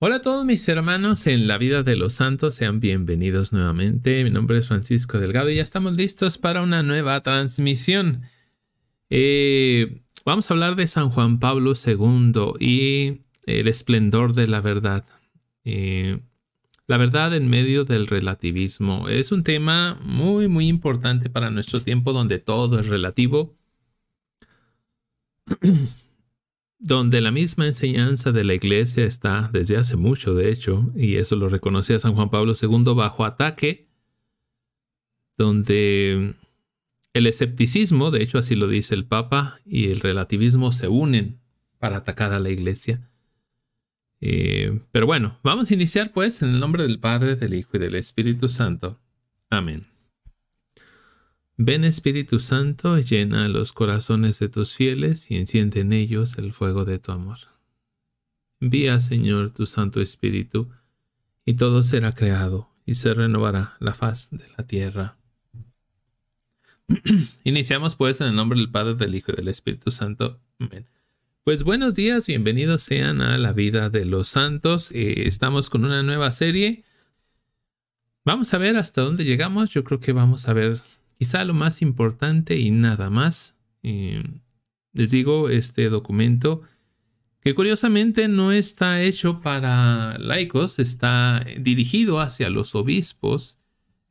Hola a todos mis hermanos en la vida de los santos, sean bienvenidos nuevamente. Mi nombre es Francisco Delgado y ya estamos listos para una nueva transmisión. Eh, vamos a hablar de San Juan Pablo II y el esplendor de la verdad. Eh, la verdad en medio del relativismo es un tema muy muy importante para nuestro tiempo donde todo es relativo. donde la misma enseñanza de la iglesia está desde hace mucho, de hecho, y eso lo reconocía San Juan Pablo II bajo ataque, donde el escepticismo, de hecho así lo dice el Papa, y el relativismo se unen para atacar a la iglesia. Eh, pero bueno, vamos a iniciar pues en el nombre del Padre, del Hijo y del Espíritu Santo. Amén. Ven Espíritu Santo, llena los corazones de tus fieles y enciende en ellos el fuego de tu amor. Envía, Señor, tu Santo Espíritu, y todo será creado, y se renovará la faz de la tierra. Iniciamos pues en el nombre del Padre, del Hijo y del Espíritu Santo. Amén. Pues buenos días, bienvenidos sean a la vida de los santos. Eh, estamos con una nueva serie. Vamos a ver hasta dónde llegamos. Yo creo que vamos a ver Quizá lo más importante y nada más. Eh, les digo, este documento que curiosamente no está hecho para laicos, está dirigido hacia los obispos.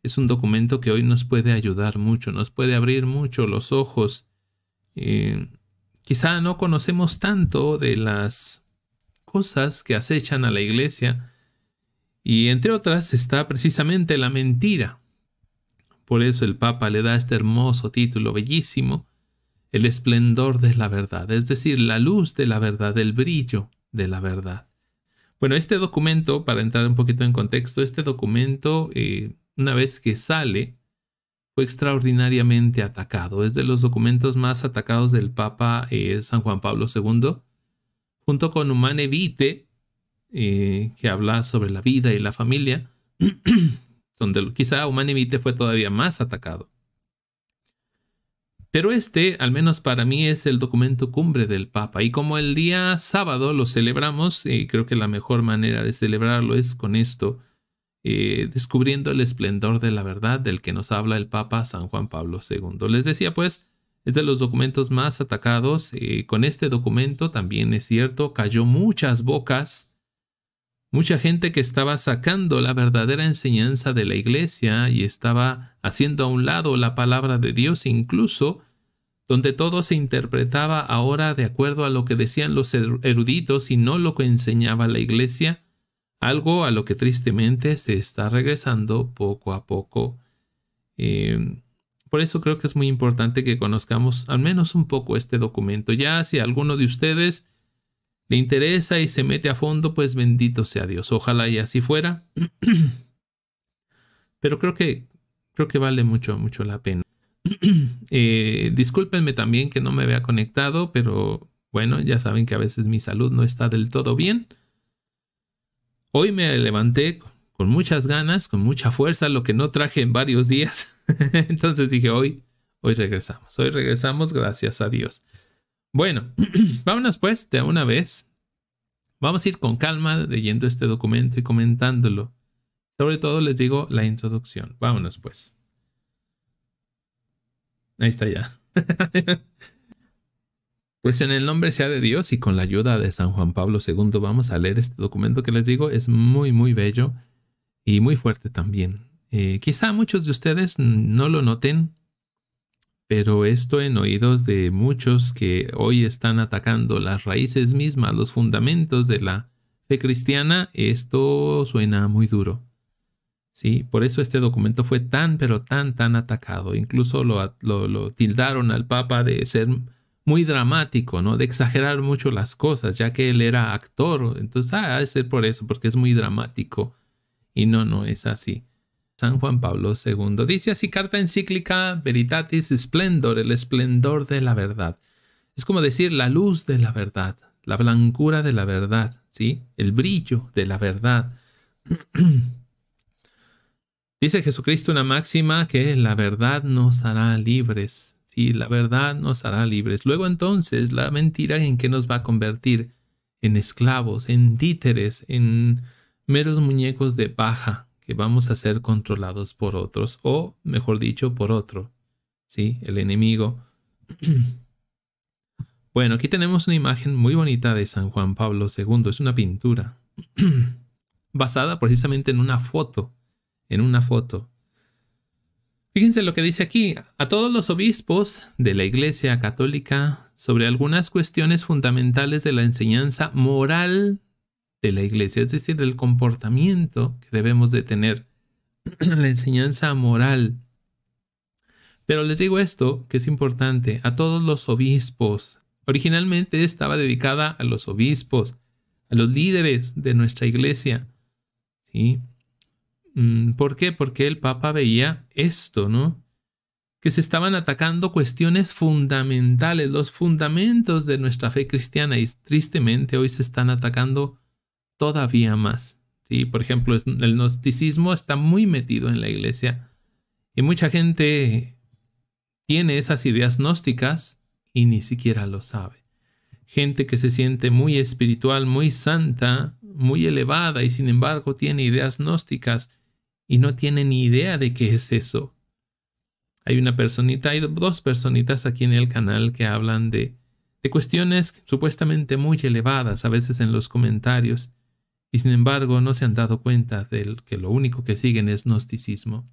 Es un documento que hoy nos puede ayudar mucho, nos puede abrir mucho los ojos. Eh, quizá no conocemos tanto de las cosas que acechan a la iglesia y entre otras está precisamente la mentira. Por eso el Papa le da este hermoso título bellísimo, el esplendor de la verdad, es decir, la luz de la verdad, el brillo de la verdad. Bueno, este documento, para entrar un poquito en contexto, este documento, eh, una vez que sale, fue extraordinariamente atacado. Es de los documentos más atacados del Papa eh, San Juan Pablo II, junto con Humane Vitae, eh, que habla sobre la vida y la familia, donde quizá Humanimite fue todavía más atacado. Pero este, al menos para mí, es el documento cumbre del Papa. Y como el día sábado lo celebramos, y eh, creo que la mejor manera de celebrarlo es con esto, eh, descubriendo el esplendor de la verdad del que nos habla el Papa San Juan Pablo II. Les decía pues, es de los documentos más atacados. Eh, con este documento también es cierto, cayó muchas bocas mucha gente que estaba sacando la verdadera enseñanza de la iglesia y estaba haciendo a un lado la palabra de Dios incluso, donde todo se interpretaba ahora de acuerdo a lo que decían los er-, eruditos y no lo que enseñaba la iglesia, algo a lo que tristemente se está regresando poco a poco. Em, por eso creo que es muy importante que conozcamos al menos un poco este documento. Ya si alguno de ustedes interesa y se mete a fondo, pues bendito sea Dios. Ojalá y así fuera. Pero creo que, creo que vale mucho, mucho la pena. Eh, discúlpenme también que no me vea conectado, pero bueno, ya saben que a veces mi salud no está del todo bien. Hoy me levanté con muchas ganas, con mucha fuerza, lo que no traje en varios días. Entonces dije, hoy, hoy regresamos, hoy regresamos, gracias a Dios. Bueno, vámonos pues de una vez. Vamos a ir con calma leyendo este documento y comentándolo. Sobre todo les digo la introducción. Vámonos pues. Ahí está ya. pues en el nombre sea de Dios y con la ayuda de San Juan Pablo II vamos a leer este documento que les digo. Es muy, muy bello y muy fuerte también. Eh, quizá muchos de ustedes no lo noten pero esto en oídos de muchos que hoy están atacando las raíces mismas, los fundamentos de la fe cristiana, esto suena muy duro. ¿sí? Por eso este documento fue tan, pero tan, tan atacado. Incluso lo, tildaron al Papa de ser muy dramático, ¿no? De exagerar mucho las cosas, ya que él era actor. Entonces, ah, ha ser por eso, porque es muy dramático. Y no, no es así. San Juan Pablo II. Dice así carta encíclica Veritatis Splendor, el esplendor de la verdad. Es como decir la luz de la verdad, la blancura de la verdad, ¿sí? El brillo de la verdad. Dice Jesucristo una máxima que la verdad nos hará libres, ¿sí? La verdad nos hará libres. Luego entonces, la mentira en qué nos va a convertir? En esclavos, en títeres, en meros muñecos de paja, que vamos a ser controlados por otros o, mejor dicho, por otro, ¿sí? El enemigo. bueno, aquí tenemos una imagen muy bonita de San Juan Pablo II, es una pintura basada precisamente en una foto, en una foto. Fíjense lo que dice aquí, a todos los obispos de la Iglesia Católica sobre algunas cuestiones fundamentales de la enseñanza moral de la iglesia, es decir, del comportamiento que debemos de tener, la enseñanza moral. Pero les digo esto, que es importante, a todos los obispos. Originalmente estaba dedicada a los obispos, a los líderes de nuestra iglesia. ¿Sí? Mm, ¿Por qué? Porque el Papa veía esto, ¿no? Que se estaban atacando cuestiones fundamentales, los fundamentos de nuestra fe cristiana, y tristemente hoy se están atacando todavía más. ¿sí? Por ejemplo, el gnosticismo está muy metido en la iglesia y mucha gente tiene esas ideas gnósticas y ni siquiera lo sabe. Gente que se siente muy espiritual, muy santa, muy elevada y sin embargo tiene ideas gnósticas y no tiene ni idea de qué es eso. Hay una personita, hay dos personitas aquí en el canal que hablan de, de cuestiones supuestamente muy elevadas, a veces en los comentarios, y sin embargo no se han dado cuenta de que lo único que siguen es gnosticismo.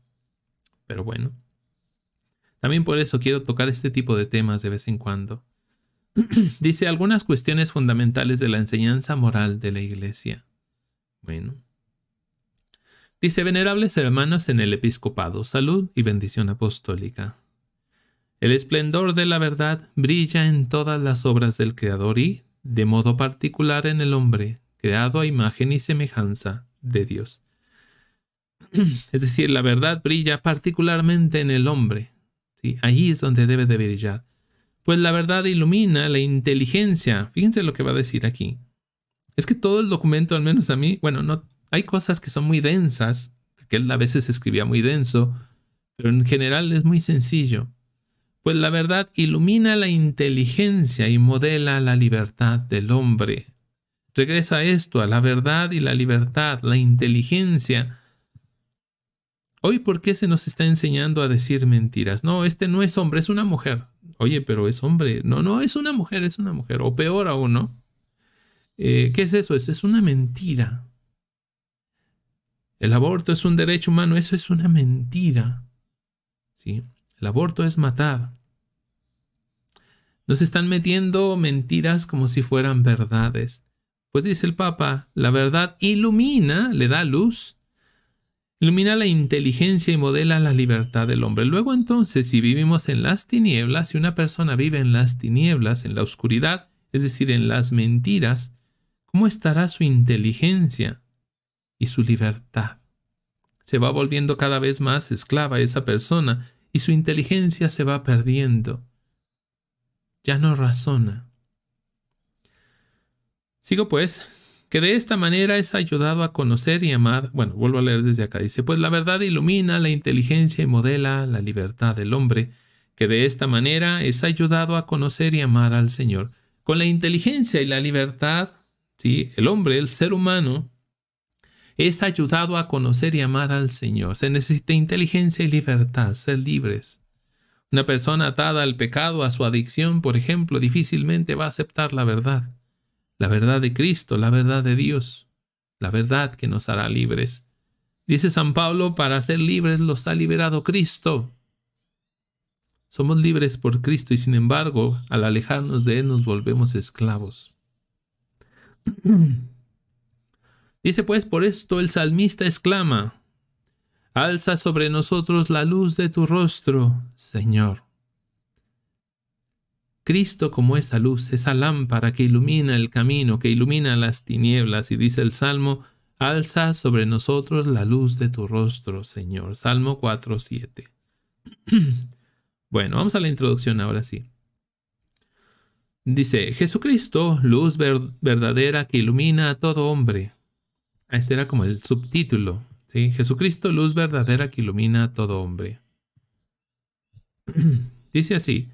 Pero bueno. También por eso quiero tocar este tipo de temas de vez en cuando. Dice algunas cuestiones fundamentales de la enseñanza moral de la Iglesia. Bueno. Dice, venerables hermanos en el episcopado, salud y bendición apostólica. El esplendor de la verdad brilla en todas las obras del Creador y, de modo particular, en el hombre, creado a imagen y semejanza de Dios. Es decir, la verdad brilla particularmente en el hombre. ¿sí? Allí es donde debe de brillar. Pues la verdad ilumina la inteligencia. Fíjense lo que va a decir aquí. Es que todo el documento, al menos a mí, bueno, no, hay cosas que son muy densas, que a veces escribía muy denso, pero en general es muy sencillo. Pues la verdad ilumina la inteligencia y modela la libertad del hombre. Regresa esto a la verdad y la libertad, la inteligencia. Hoy, ¿por qué se nos está enseñando a decir mentiras? No, este no es hombre, es una mujer. Oye, pero es hombre. No, no, es una mujer, es una mujer. O peor aún, ¿no? Eh, ¿Qué es eso? Es, es una mentira. El aborto es un derecho humano, eso es una mentira. ¿Sí? El aborto es matar. Nos están metiendo mentiras como si fueran verdades. Pues dice el Papa, la verdad ilumina, le da luz, ilumina la inteligencia y modela la libertad del hombre. Luego entonces, si vivimos en las tinieblas, si una persona vive en las tinieblas, en la oscuridad, es decir, en las mentiras, ¿cómo estará su inteligencia y su libertad? Se va volviendo cada vez más esclava esa persona y su inteligencia se va perdiendo. Ya no razona, Sigo pues, que de esta manera es ayudado a conocer y amar, bueno, vuelvo a leer desde acá, dice, pues la verdad ilumina la inteligencia y modela la libertad del hombre, que de esta manera es ayudado a conocer y amar al Señor. Con la inteligencia y la libertad, ¿sí? el hombre, el ser humano, es ayudado a conocer y amar al Señor. Se necesita inteligencia y libertad, ser libres. Una persona atada al pecado, a su adicción, por ejemplo, difícilmente va a aceptar la verdad la verdad de Cristo, la verdad de Dios, la verdad que nos hará libres. Dice San Pablo, para ser libres los ha liberado Cristo. Somos libres por Cristo y sin embargo, al alejarnos de Él nos volvemos esclavos. Dice pues, por esto el salmista exclama, Alza sobre nosotros la luz de tu rostro, Señor. Cristo como esa luz, esa lámpara que ilumina el camino, que ilumina las tinieblas, y dice el Salmo, alza sobre nosotros la luz de tu rostro, Señor. Salmo 4.7. bueno, vamos a la introducción ahora sí. Dice, Jesucristo, luz verdadera que ilumina a todo hombre. Este era como el subtítulo. ¿sí? Jesucristo, luz verdadera que ilumina a todo hombre. Dice así,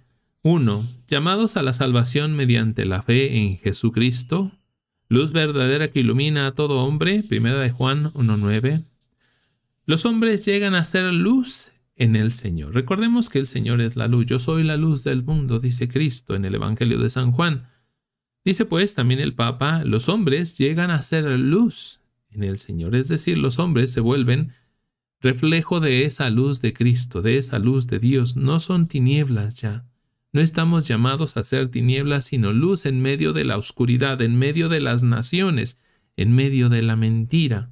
1. Llamados a la salvación mediante la fe en Jesucristo, luz verdadera que ilumina a todo hombre, Primera de Juan 1.9. Los hombres llegan a ser luz en el Señor. Recordemos que el Señor es la luz. Yo soy la luz del mundo, dice Cristo en el Evangelio de San Juan. Dice pues también el Papa, los hombres llegan a ser luz en el Señor. Es decir, los hombres se vuelven reflejo de esa luz de Cristo, de esa luz de Dios. No son tinieblas ya. No estamos llamados a ser tinieblas, sino luz en medio de la oscuridad, en medio de las naciones, en medio de la mentira.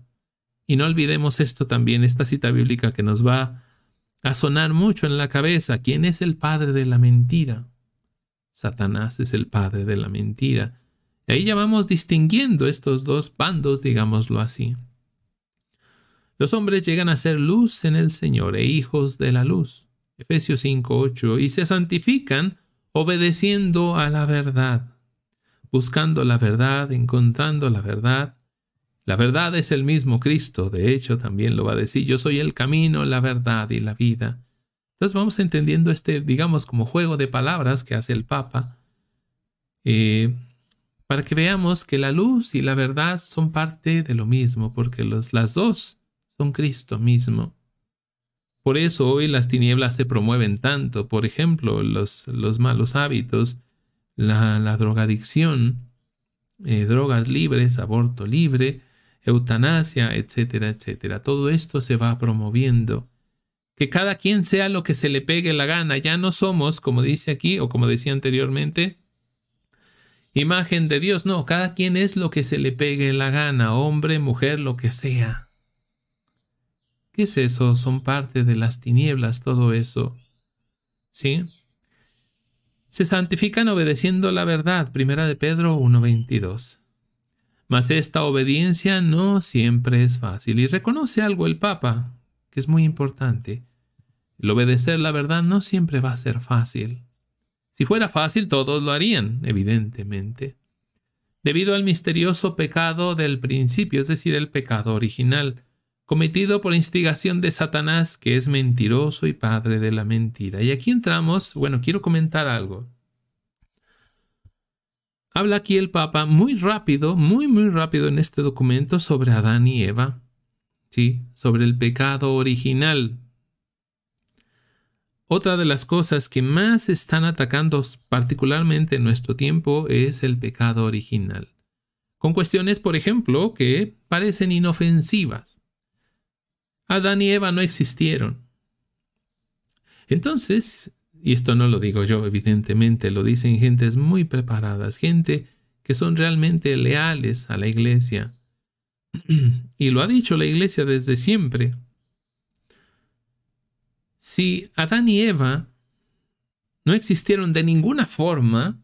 Y no olvidemos esto también, esta cita bíblica que nos va a sonar mucho en la cabeza. ¿Quién es el padre de la mentira? Satanás es el padre de la mentira. Y ahí ya vamos distinguiendo estos dos bandos, digámoslo así. Los hombres llegan a ser luz en el Señor e hijos de la luz. Efesios 5:8, y se santifican obedeciendo a la verdad, buscando la verdad, encontrando la verdad. La verdad es el mismo Cristo, de hecho también lo va a decir, yo soy el camino, la verdad y la vida. Entonces vamos entendiendo este, digamos, como juego de palabras que hace el Papa, eh, para que veamos que la luz y la verdad son parte de lo mismo, porque las dos son Cristo mismo. Por eso hoy las tinieblas se promueven tanto. Por ejemplo, los, malos hábitos, la, drogadicción, eh, drogas libres, aborto libre, eutanasia, etcétera, etcétera. Todo esto se va promoviendo. Que cada quien sea lo que se le pegue la gana. Ya no somos, como dice aquí o como decía anteriormente, imagen de Dios. No, cada quien es lo que se le pegue la gana, hombre, mujer, lo que sea. ¿Qué es eso? Son parte de las tinieblas, todo eso. ¿Sí? Se santifican obedeciendo la verdad, primera de Pedro 1.22. Mas esta obediencia no siempre es fácil. Y reconoce algo el Papa, que es muy importante. El obedecer la verdad no siempre va a ser fácil. Si fuera fácil, todos lo harían, evidentemente. Debido al misterioso pecado del principio, es decir, el pecado original, cometido por instigación de Satanás, que es mentiroso y padre de la mentira. Y aquí entramos, bueno, quiero comentar algo. Habla aquí el Papa muy rápido, muy, muy rápido en este documento sobre Adán y Eva, ¿sí? sobre el pecado original. Otra de las cosas que más están atacando particularmente en nuestro tiempo es el pecado original. Con cuestiones, por ejemplo, que parecen inofensivas Adán y Eva no existieron. Entonces, y esto no lo digo yo, evidentemente, lo dicen gentes muy preparadas, gente que son realmente leales a la iglesia. y lo ha dicho la iglesia desde siempre. Si Adán y Eva no existieron de ninguna forma,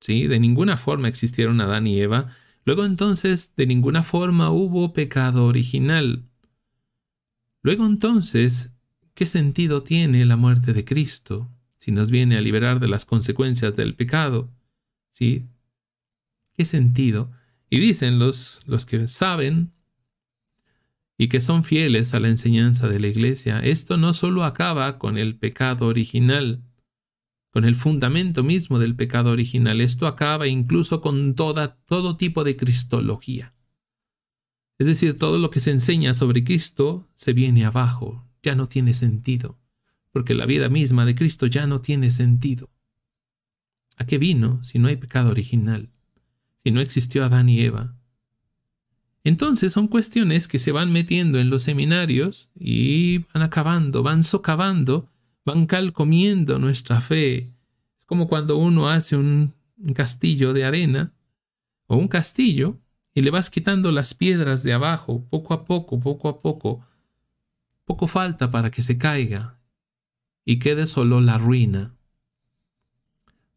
¿sí? De ninguna forma existieron Adán y Eva, luego entonces de ninguna forma hubo pecado original. Luego entonces, ¿qué sentido tiene la muerte de Cristo si nos viene a liberar de las consecuencias del pecado? ¿Sí? ¿Qué sentido? Y dicen los, los que saben y que son fieles a la enseñanza de la Iglesia, esto no solo acaba con el pecado original, con el fundamento mismo del pecado original, esto acaba incluso con toda, todo tipo de cristología. Es decir, todo lo que se enseña sobre Cristo se viene abajo, ya no tiene sentido, porque la vida misma de Cristo ya no tiene sentido. ¿A qué vino si no hay pecado original? Si no existió Adán y Eva. Entonces son cuestiones que se van metiendo en los seminarios y van acabando, van socavando, van calcomiendo nuestra fe. Es como cuando uno hace un castillo de arena o un castillo y le vas quitando las piedras de abajo, poco a poco, poco a poco. Poco falta para que se caiga y quede solo la ruina.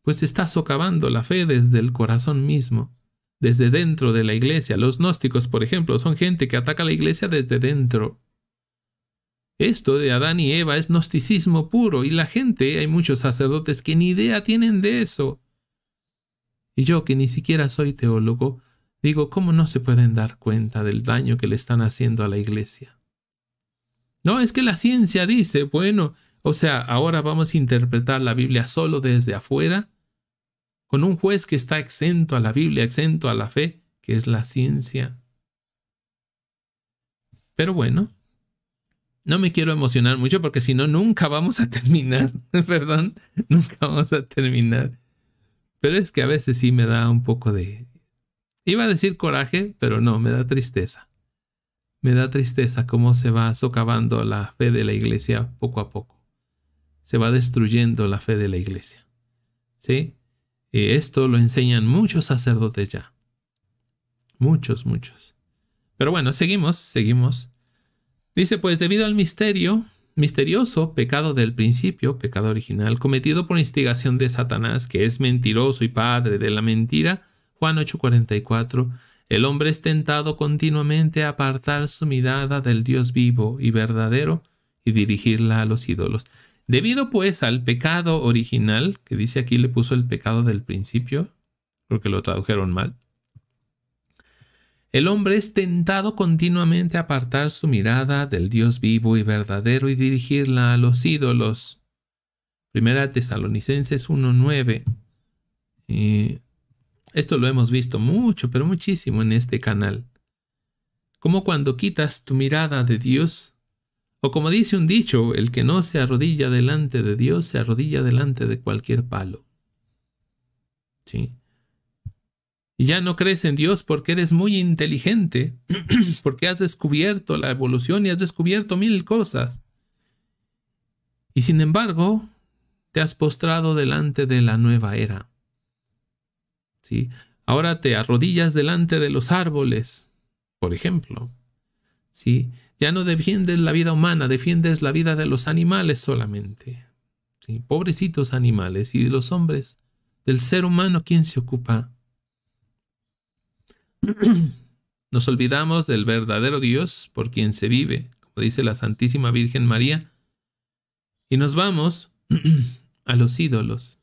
Pues está socavando la fe desde el corazón mismo, desde dentro de la iglesia. Los gnósticos, por ejemplo, son gente que ataca la iglesia desde dentro. Esto de Adán y Eva es gnosticismo puro y la gente, hay muchos sacerdotes que ni idea tienen de eso. Y yo, que ni siquiera soy teólogo, Digo, ¿cómo no se pueden dar cuenta del daño que le están haciendo a la iglesia? No, es que la ciencia dice, bueno, o sea, ahora vamos a interpretar la Biblia solo desde afuera, con un juez que está exento a la Biblia, exento a la fe, que es la ciencia. Pero bueno, no me quiero emocionar mucho porque si no, nunca vamos a terminar, ¿verdad? Nunca vamos a terminar. Pero es que a veces sí me da un poco de, Iba a decir coraje, pero no, me da tristeza. Me da tristeza cómo se va socavando la fe de la iglesia poco a poco. Se va destruyendo la fe de la iglesia. ¿Sí? Y esto lo enseñan muchos sacerdotes ya. Muchos, muchos. Pero bueno, seguimos, seguimos. Dice, pues debido al misterio, misterioso pecado del principio, pecado original, cometido por instigación de Satanás, que es mentiroso y padre de la mentira, Juan 8:44, el hombre es tentado continuamente a apartar su mirada del Dios vivo y verdadero y dirigirla a los ídolos. Debido pues al pecado original, que dice aquí le puso el pecado del principio, porque lo tradujeron mal, el hombre es tentado continuamente a apartar su mirada del Dios vivo y verdadero y dirigirla a los ídolos. Primera Tesalonicenses 1.9. Esto lo hemos visto mucho, pero muchísimo en este canal. Como cuando quitas tu mirada de Dios, o como dice un dicho, el que no se arrodilla delante de Dios se arrodilla delante de cualquier palo. ¿Sí? Y ya no crees en Dios porque eres muy inteligente, porque has descubierto la evolución y has descubierto mil cosas. Y sin embargo, te has postrado delante de la nueva era. Ahora te arrodillas delante de los árboles, por ejemplo. ¿sí? Ya no defiendes la vida humana, defiendes la vida de los animales solamente. ¿sí? Pobrecitos animales y de los hombres. Del ser humano, ¿quién se ocupa? Nos olvidamos del verdadero Dios por quien se vive, como dice la Santísima Virgen María, y nos vamos a los ídolos.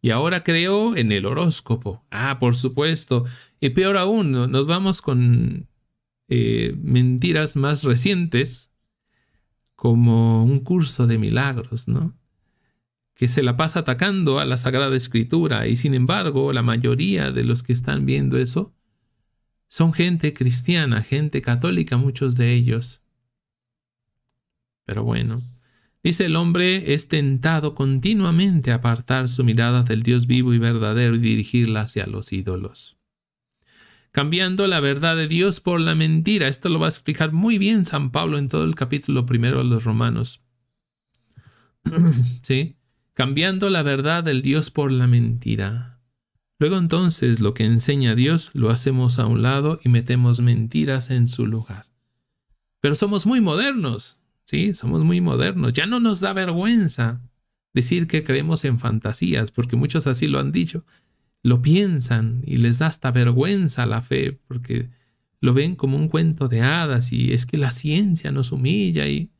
Y ahora creo en el horóscopo. Ah, por supuesto. Y peor aún, nos vamos con eh, mentiras más recientes, como un curso de milagros, ¿no? Que se la pasa atacando a la Sagrada Escritura y sin embargo la mayoría de los que están viendo eso son gente cristiana, gente católica, muchos de ellos. Pero bueno. Dice el hombre es tentado continuamente a apartar su mirada del Dios vivo y verdadero y dirigirla hacia los ídolos. Cambiando la verdad de Dios por la mentira. Esto lo va a explicar muy bien San Pablo en todo el capítulo primero de los Romanos. ¿Sí? Cambiando la verdad del Dios por la mentira. Luego entonces lo que enseña Dios lo hacemos a un lado y metemos mentiras en su lugar. Pero somos muy modernos. Sí, somos muy modernos. Ya no nos da vergüenza decir que creemos en fantasías, porque muchos así lo han dicho. Lo piensan y les da hasta vergüenza la fe, porque lo ven como un cuento de hadas y es que la ciencia nos humilla y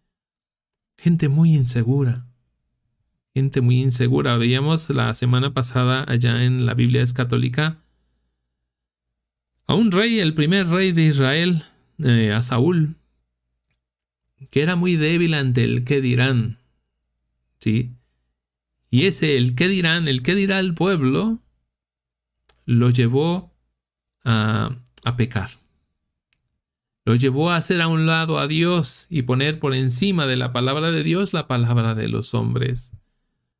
gente muy insegura. Gente muy insegura. Veíamos la semana pasada allá en la Biblia es católica a un rey, el primer rey de Israel, eh, a Saúl, que era muy débil ante el qué dirán. ¿Sí? Y ese el qué dirán, el que dirá el pueblo, lo llevó a, a pecar. Lo llevó a hacer a un lado a Dios y poner por encima de la palabra de Dios la palabra de los hombres.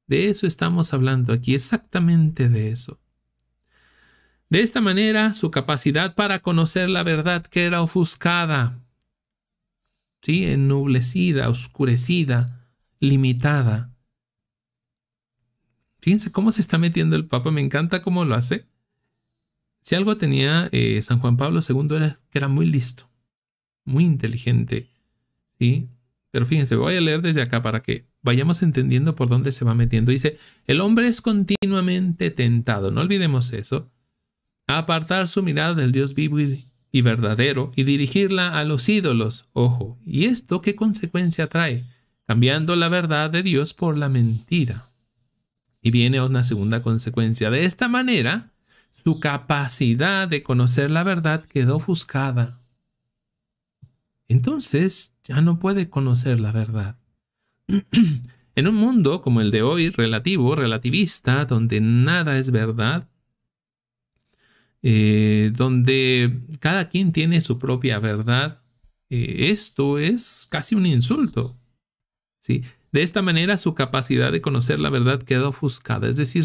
De eso estamos hablando aquí, exactamente de eso. De esta manera, su capacidad para conocer la verdad que era ofuscada ennublecida, oscurecida, limitada. Fíjense cómo se está metiendo el Papa, me encanta cómo lo hace. Si algo tenía eh, San Juan Pablo II era que era muy listo, muy inteligente, ¿sí? Pero fíjense, voy a leer desde acá para que vayamos entendiendo por dónde se va metiendo. Dice, el hombre es continuamente tentado, no olvidemos eso, a apartar su mirada del Dios vivo y y verdadero y dirigirla a los ídolos. Ojo, ¿y esto qué consecuencia trae? Cambiando la verdad de Dios por la mentira. Y viene una segunda consecuencia. De esta manera, su capacidad de conocer la verdad quedó ofuscada. Entonces ya no puede conocer la verdad. en un mundo como el de hoy, relativo, relativista, donde nada es verdad, eh, donde cada quien tiene su propia verdad, eh, esto es casi un insulto. ¿sí? De esta manera su capacidad de conocer la verdad queda ofuscada, es decir,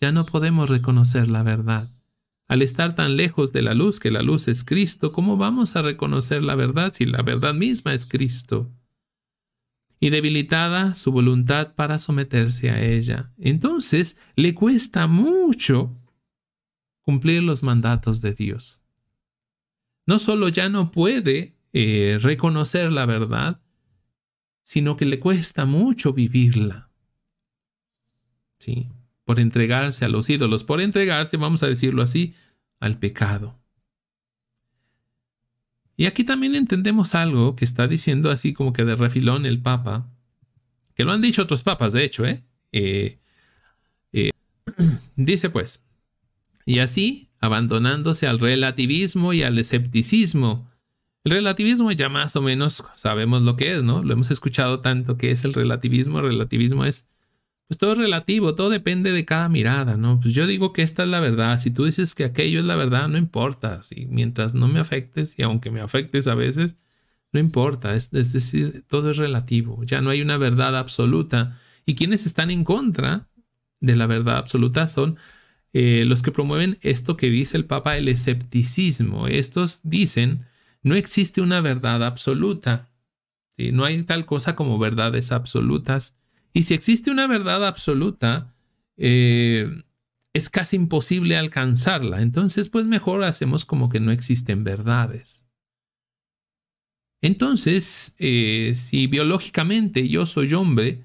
ya no podemos reconocer la verdad. Al estar tan lejos de la luz que la luz es Cristo, ¿cómo vamos a reconocer la verdad si la verdad misma es Cristo? Y debilitada su voluntad para someterse a ella. Entonces le cuesta mucho cumplir los mandatos de Dios. No solo ya no puede eh, reconocer la verdad, sino que le cuesta mucho vivirla. ¿Sí? Por entregarse a los ídolos, por entregarse, vamos a decirlo así, al pecado. Y aquí también entendemos algo que está diciendo así como que de refilón el Papa, que lo han dicho otros papas, de hecho, ¿eh? Eh, dice pues, y así abandonándose al relativismo y al escepticismo. El relativismo ya más o menos sabemos lo que es, ¿no? Lo hemos escuchado tanto que es el relativismo. El relativismo es, pues todo es relativo, todo depende de cada mirada, ¿no? Pues yo digo que esta es la verdad. Si tú dices que aquello es la verdad, no importa. ¿sí? Mientras no me afectes, y aunque me afectes a veces, no importa. es decir, todo es relativo. Ya no hay una verdad absoluta. Y quienes están en contra de la verdad absoluta son eh, los que promueven esto que dice el Papa, el escepticismo. Estos dicen, no existe una verdad absoluta. No hay tal cosa como verdades absolutas. Y si existe una verdad absoluta, eh, es casi imposible alcanzarla. Entonces, pues mejor hacemos como que no existen verdades. Entonces, eh, si biológicamente yo soy hombre,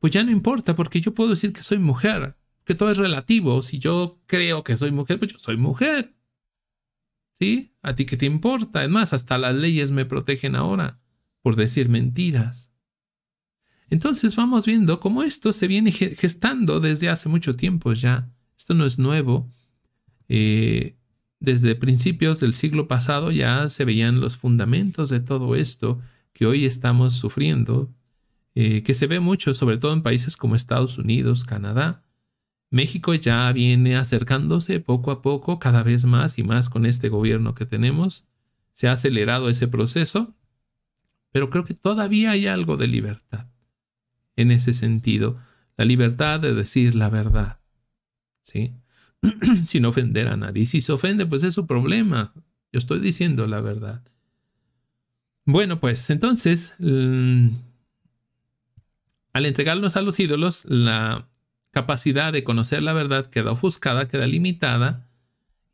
pues ya no importa porque yo puedo decir que soy mujer que todo es relativo. Si yo creo que soy mujer, pues yo soy mujer. ¿Sí? ¿A ti qué te importa? Es más, hasta las leyes me protegen ahora por decir mentiras. Entonces vamos viendo cómo esto se viene gestando desde hace mucho tiempo ya. Esto no es nuevo. Eh, desde principios del siglo pasado ya se veían los fundamentos de todo esto que hoy estamos sufriendo, eh, que se ve mucho, sobre todo en países como Estados Unidos, Canadá, México ya viene acercándose poco a poco, cada vez más y más con este gobierno que tenemos. Se ha acelerado ese proceso, pero creo que todavía hay algo de libertad en ese sentido. La libertad de decir la verdad, ¿sí? sin ofender a nadie. si se ofende, pues es su problema. Yo estoy diciendo la verdad. Bueno, pues entonces, al entregarnos a los ídolos, la capacidad de conocer la verdad queda ofuscada, queda limitada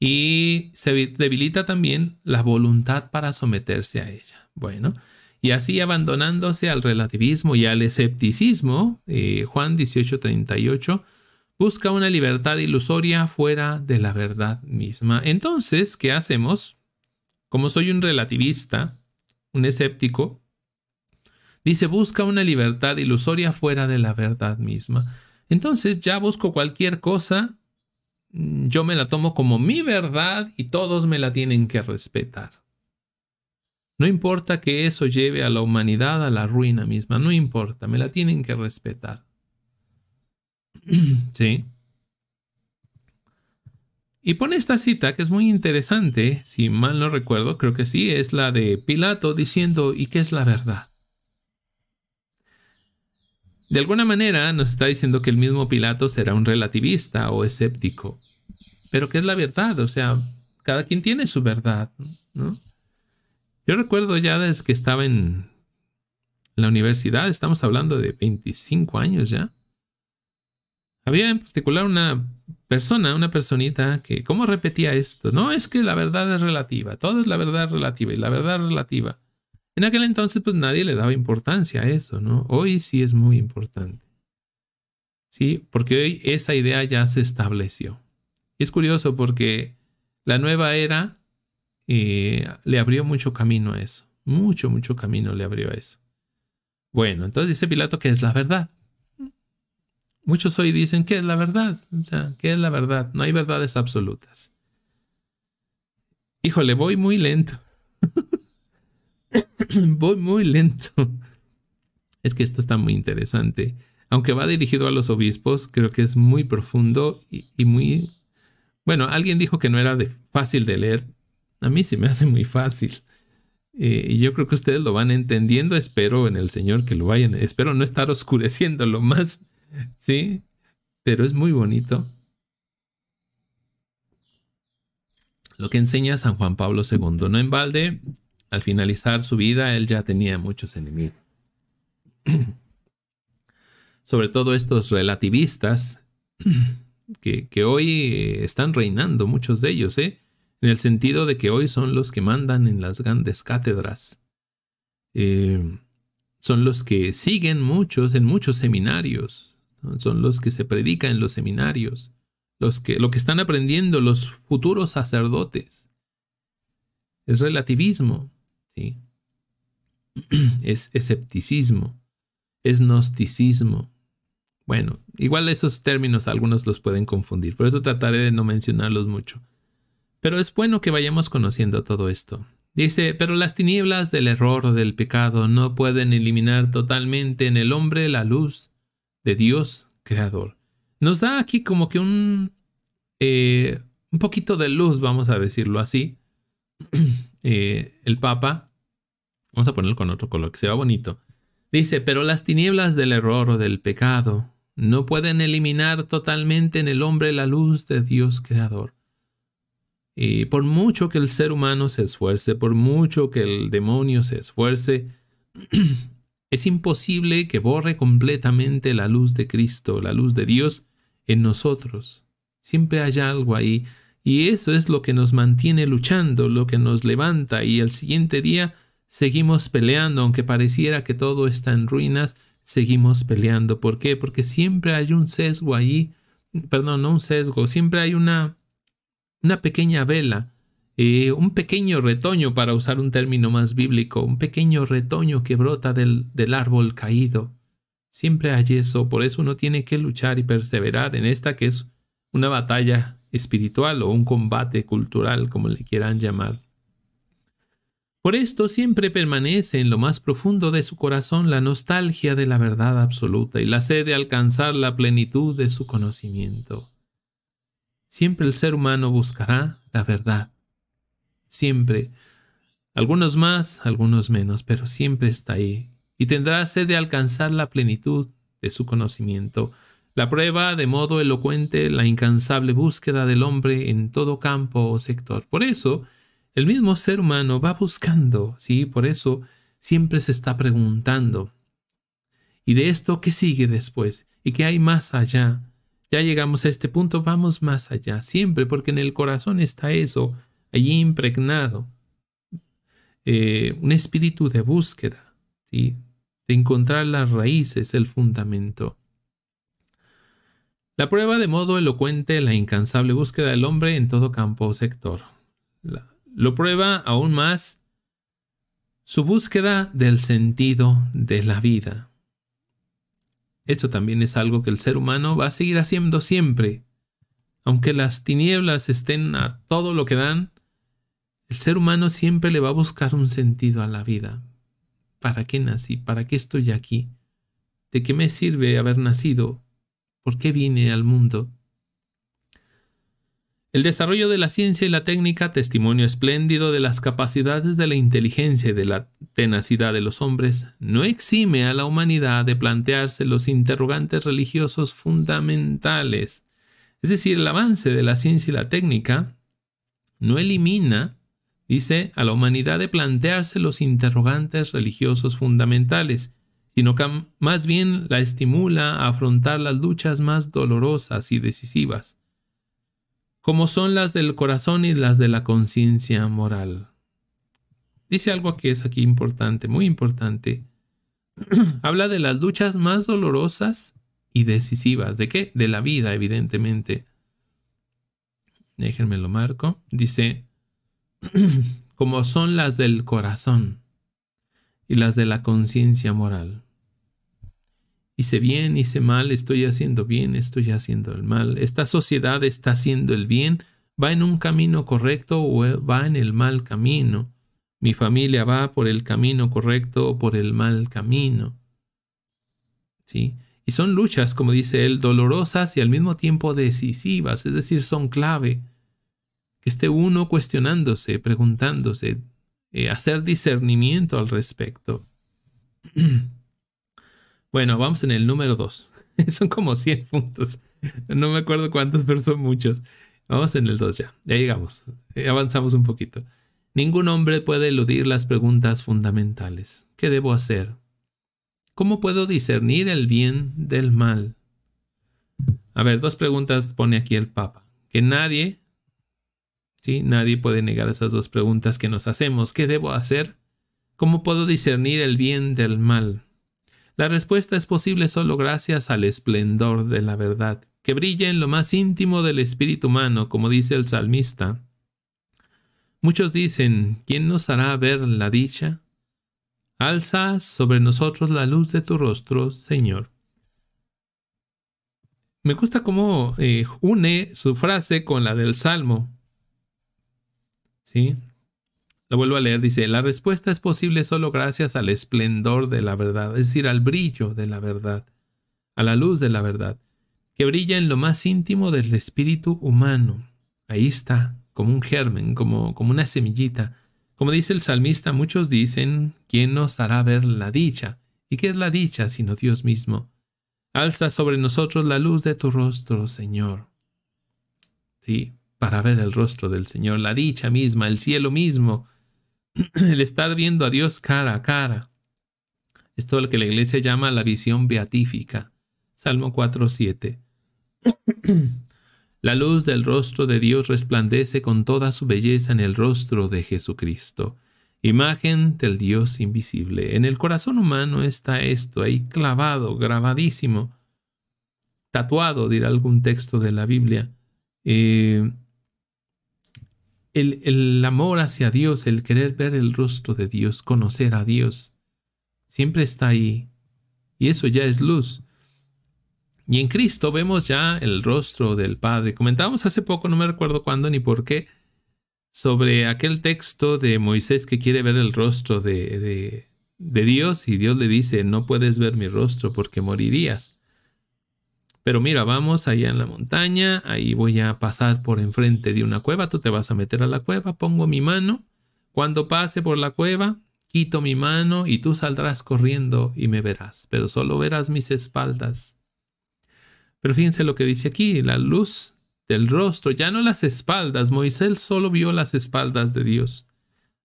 y se debilita también la voluntad para someterse a ella. Bueno, y así abandonándose al relativismo y al escepticismo, eh, Juan 18:38 busca una libertad ilusoria fuera de la verdad misma. Entonces, ¿qué hacemos? Como soy un relativista, un escéptico, dice busca una libertad ilusoria fuera de la verdad misma. Entonces ya busco cualquier cosa, mm, yo me la tomo como mi verdad y todos me la tienen que respetar. No importa que eso lleve a la humanidad a la ruina misma, no importa, me la tienen que respetar. ¿Sí? Y pone esta cita que es muy interesante, si mal no recuerdo, creo que sí, es la de Pilato diciendo, ¿y qué es la verdad? De alguna manera nos está diciendo que el mismo Pilato será un relativista o escéptico. Pero ¿qué es la verdad? O sea, cada quien tiene su verdad, ¿no? Yo recuerdo ya desde que estaba en la universidad, estamos hablando de 25 años ya. Había en particular una persona, una personita que, ¿cómo repetía esto? No, es que la verdad es relativa, todo es la verdad relativa y la verdad relativa. En aquel entonces pues nadie le daba importancia a eso, ¿no? Hoy sí es muy importante. ¿Sí? Porque hoy esa idea ya se estableció. Y es curioso porque la nueva era eh, le abrió mucho camino a eso. Mucho, mucho camino le abrió a eso. Bueno, entonces dice Pilato que es la verdad. Muchos hoy dicen, que es la verdad? O sea, es la verdad? No hay verdades absolutas. Híjole, voy muy lento. Voy muy lento. Es que esto está muy interesante. Aunque va dirigido a los obispos, creo que es muy profundo y, muy... Bueno, alguien dijo que no era fácil de leer. A mí se me hace muy fácil. Eh, y yo creo que ustedes lo van entendiendo. Espero en el Señor que lo vayan. Espero no estar oscureciéndolo más. Sí, pero es muy bonito. Lo que enseña San Juan Pablo II. No en balde, al finalizar su vida, él ya tenía muchos enemigos. Sobre todo estos relativistas que, hoy eh, están reinando, muchos de ellos, ¿eh? en el sentido de que hoy son los que mandan en las grandes cátedras. Em, son los que siguen muchos en muchos seminarios, son los que se predican en los seminarios, los que, lo que están aprendiendo los futuros sacerdotes. Es relativismo. Es escepticismo, es gnosticismo. Bueno, igual esos términos algunos los pueden confundir, por eso trataré de no mencionarlos mucho. Pero es bueno que vayamos conociendo todo esto. Dice, pero las tinieblas del error o del pecado no pueden eliminar totalmente en el hombre la luz de Dios creador. Nos da aquí como que un, eh, un poquito de luz, vamos a decirlo así, eh, el Papa, Vamos a ponerlo con otro color, que se vea bonito. Dice, pero las tinieblas del error o del pecado no pueden eliminar totalmente en el hombre la luz de Dios creador. Y por mucho que el ser humano se esfuerce, por mucho que el demonio se esfuerce, es imposible que borre completamente la luz de Cristo, la luz de Dios en nosotros. Siempre hay algo ahí. Y eso es lo que nos mantiene luchando, lo que nos levanta. Y el siguiente día Seguimos peleando, aunque pareciera que todo está en ruinas, seguimos peleando. ¿Por qué? Porque siempre hay un sesgo allí, perdón, no un sesgo, siempre hay una, una pequeña vela, eh, un pequeño retoño, para usar un término más bíblico, un pequeño retoño que brota del, del árbol caído. Siempre hay eso, por eso uno tiene que luchar y perseverar en esta que es una batalla espiritual o un combate cultural, como le quieran llamar. Por esto siempre permanece en lo más profundo de su corazón la nostalgia de la verdad absoluta y la sed de alcanzar la plenitud de su conocimiento. Siempre el ser humano buscará la verdad. Siempre. Algunos más, algunos menos, pero siempre está ahí. Y tendrá sed de alcanzar la plenitud de su conocimiento. La prueba de modo elocuente la incansable búsqueda del hombre en todo campo o sector. Por eso, el mismo ser humano va buscando, ¿sí? Por eso siempre se está preguntando. ¿Y de esto qué sigue después? ¿Y qué hay más allá? Ya llegamos a este punto, vamos más allá, siempre, porque en el corazón está eso, allí impregnado. Eh, un espíritu de búsqueda, ¿sí? de encontrar las raíces, el fundamento. La prueba de modo elocuente la incansable búsqueda del hombre en todo campo o sector. La, lo prueba aún más su búsqueda del sentido de la vida. Esto también es algo que el ser humano va a seguir haciendo siempre. Aunque las tinieblas estén a todo lo que dan, el ser humano siempre le va a buscar un sentido a la vida. ¿Para qué nací? ¿Para qué estoy aquí? ¿De qué me sirve haber nacido? ¿Por qué vine al mundo? El desarrollo de la ciencia y la técnica, testimonio espléndido de las capacidades de la inteligencia y de la tenacidad de los hombres, no exime a la humanidad de plantearse los interrogantes religiosos fundamentales. Es decir, el avance de la ciencia y la técnica no elimina, dice, a la humanidad de plantearse los interrogantes religiosos fundamentales, sino que más bien la estimula a afrontar las luchas más dolorosas y decisivas como son las del corazón y las de la conciencia moral. Dice algo que es aquí importante, muy importante. Habla de las luchas más dolorosas y decisivas. ¿De qué? De la vida, evidentemente. Déjenme lo marco. Dice, como son las del corazón y las de la conciencia moral hice bien, hice mal, estoy haciendo bien, estoy haciendo el mal. Esta sociedad está haciendo el bien, va en un camino correcto o eh, va en el mal camino. Mi familia va por el camino correcto o por el mal camino. ¿Sí? Y son luchas, como dice él, dolorosas y al mismo tiempo decisivas, es decir, son clave. Que esté uno cuestionándose, preguntándose, eh, hacer discernimiento al respecto. Bueno, vamos en el número 2. son como 100 puntos. No me acuerdo cuántos, pero son muchos. Vamos en el 2 ya. Ya llegamos. Eh, avanzamos un poquito. Ningún hombre puede eludir las preguntas fundamentales. ¿Qué debo hacer? ¿Cómo puedo discernir el bien del mal? A ver, dos preguntas pone aquí el Papa. Que nadie, ¿sí? Nadie puede negar esas dos preguntas que nos hacemos. ¿Qué debo hacer? ¿Cómo puedo discernir el bien del mal? La respuesta es posible solo gracias al esplendor de la verdad, que brilla en lo más íntimo del espíritu humano, como dice el salmista. Muchos dicen, ¿quién nos hará ver la dicha? Alza sobre nosotros la luz de tu rostro, Señor. Me gusta cómo eh, une su frase con la del Salmo. ¿Sí? Lo vuelvo a leer, dice, la respuesta es posible solo gracias al esplendor de la verdad, es decir, al brillo de la verdad, a la luz de la verdad, que brilla en lo más íntimo del espíritu humano. Ahí está, como un germen, como, como una semillita. Como dice el salmista, muchos dicen, ¿quién nos hará ver la dicha? ¿Y qué es la dicha sino Dios mismo? Alza sobre nosotros la luz de tu rostro, Señor. Sí, para ver el rostro del Señor, la dicha misma, el cielo mismo, el estar viendo a Dios cara a cara. Esto es lo que la iglesia llama la visión beatífica. Salmo 4.7. la luz del rostro de Dios resplandece con toda su belleza en el rostro de Jesucristo, imagen del Dios invisible. En el corazón humano está esto ahí clavado, grabadísimo, tatuado, dirá algún texto de la Biblia. Eh, el, amor hacia Dios, el querer ver el rostro de Dios, conocer a Dios, siempre está ahí. Y eso ya es luz. Y en Cristo vemos ya el rostro del Padre. Comentábamos hace poco, no me recuerdo cuándo ni por qué, sobre aquel texto de Moisés que quiere ver el rostro de, de, Dios y Dios le dice, no puedes ver mi rostro porque morirías. Pero mira, vamos allá en la montaña, ahí voy a pasar por enfrente de una cueva, tú te vas a meter a la cueva, pongo mi mano, cuando pase por la cueva, quito mi mano y tú saldrás corriendo y me verás, pero solo verás mis espaldas. Pero fíjense lo que dice aquí, la luz del rostro, ya no las espaldas, Moisés solo vio las espaldas de Dios.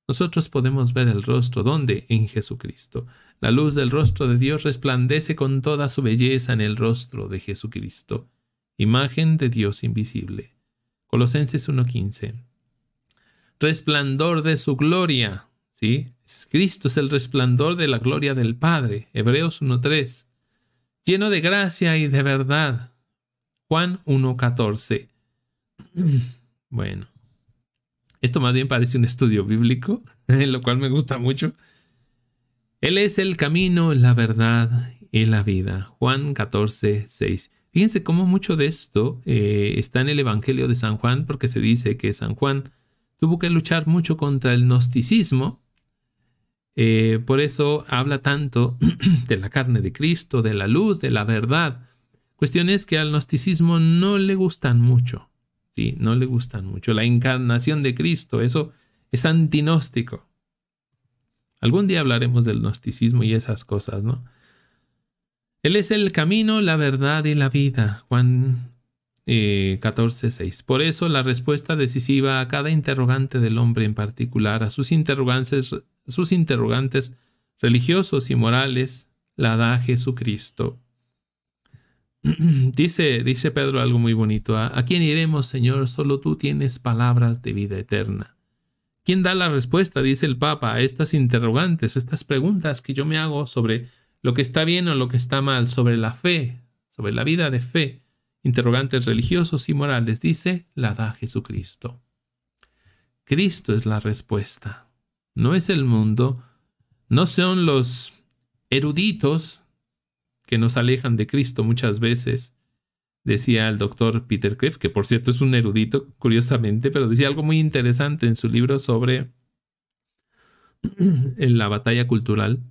Nosotros podemos ver el rostro, ¿dónde? En Jesucristo. La luz del rostro de Dios resplandece con toda su belleza en el rostro de Jesucristo, imagen de Dios invisible. Colosenses 1.15. Resplandor de su gloria. ¿sí? Cristo es el resplandor de la gloria del Padre. Hebreos 1.3. Lleno de gracia y de verdad. Juan 1.14. bueno. Esto más bien parece un estudio bíblico, lo cual me gusta mucho. Él es el camino, la verdad y la vida. Juan 14, 6. Fíjense cómo mucho de esto eh, está en el Evangelio de San Juan, porque se dice que San Juan tuvo que luchar mucho contra el gnosticismo. Eh, por eso habla tanto de la carne de Cristo, de la luz, de la verdad. Cuestiones que al gnosticismo no le gustan mucho. Sí, no le gustan mucho. La encarnación de Cristo, eso es antinóstico. Algún día hablaremos del gnosticismo y esas cosas, ¿no? Él es el camino, la verdad y la vida. Juan 14, eh, 6. Por eso la respuesta decisiva a cada interrogante del hombre en particular, a sus interrogantes, sus interrogantes religiosos y morales, la da Jesucristo. dice, dice Pedro algo muy bonito. ¿ah? ¿A quién iremos, Señor? Solo tú tienes palabras de vida eterna. ¿Quién da la respuesta, dice el Papa, a estas interrogantes, estas preguntas que yo me hago sobre lo que está bien o lo que está mal, sobre la fe, sobre la vida de fe, interrogantes religiosos y morales, dice, la da Jesucristo. Cristo es la respuesta, no es el mundo, no son los eruditos que nos alejan de Cristo muchas veces, decía el doctor Peter Kreef, que por cierto es un erudito, curiosamente, pero decía algo muy interesante en su libro sobre la batalla cultural.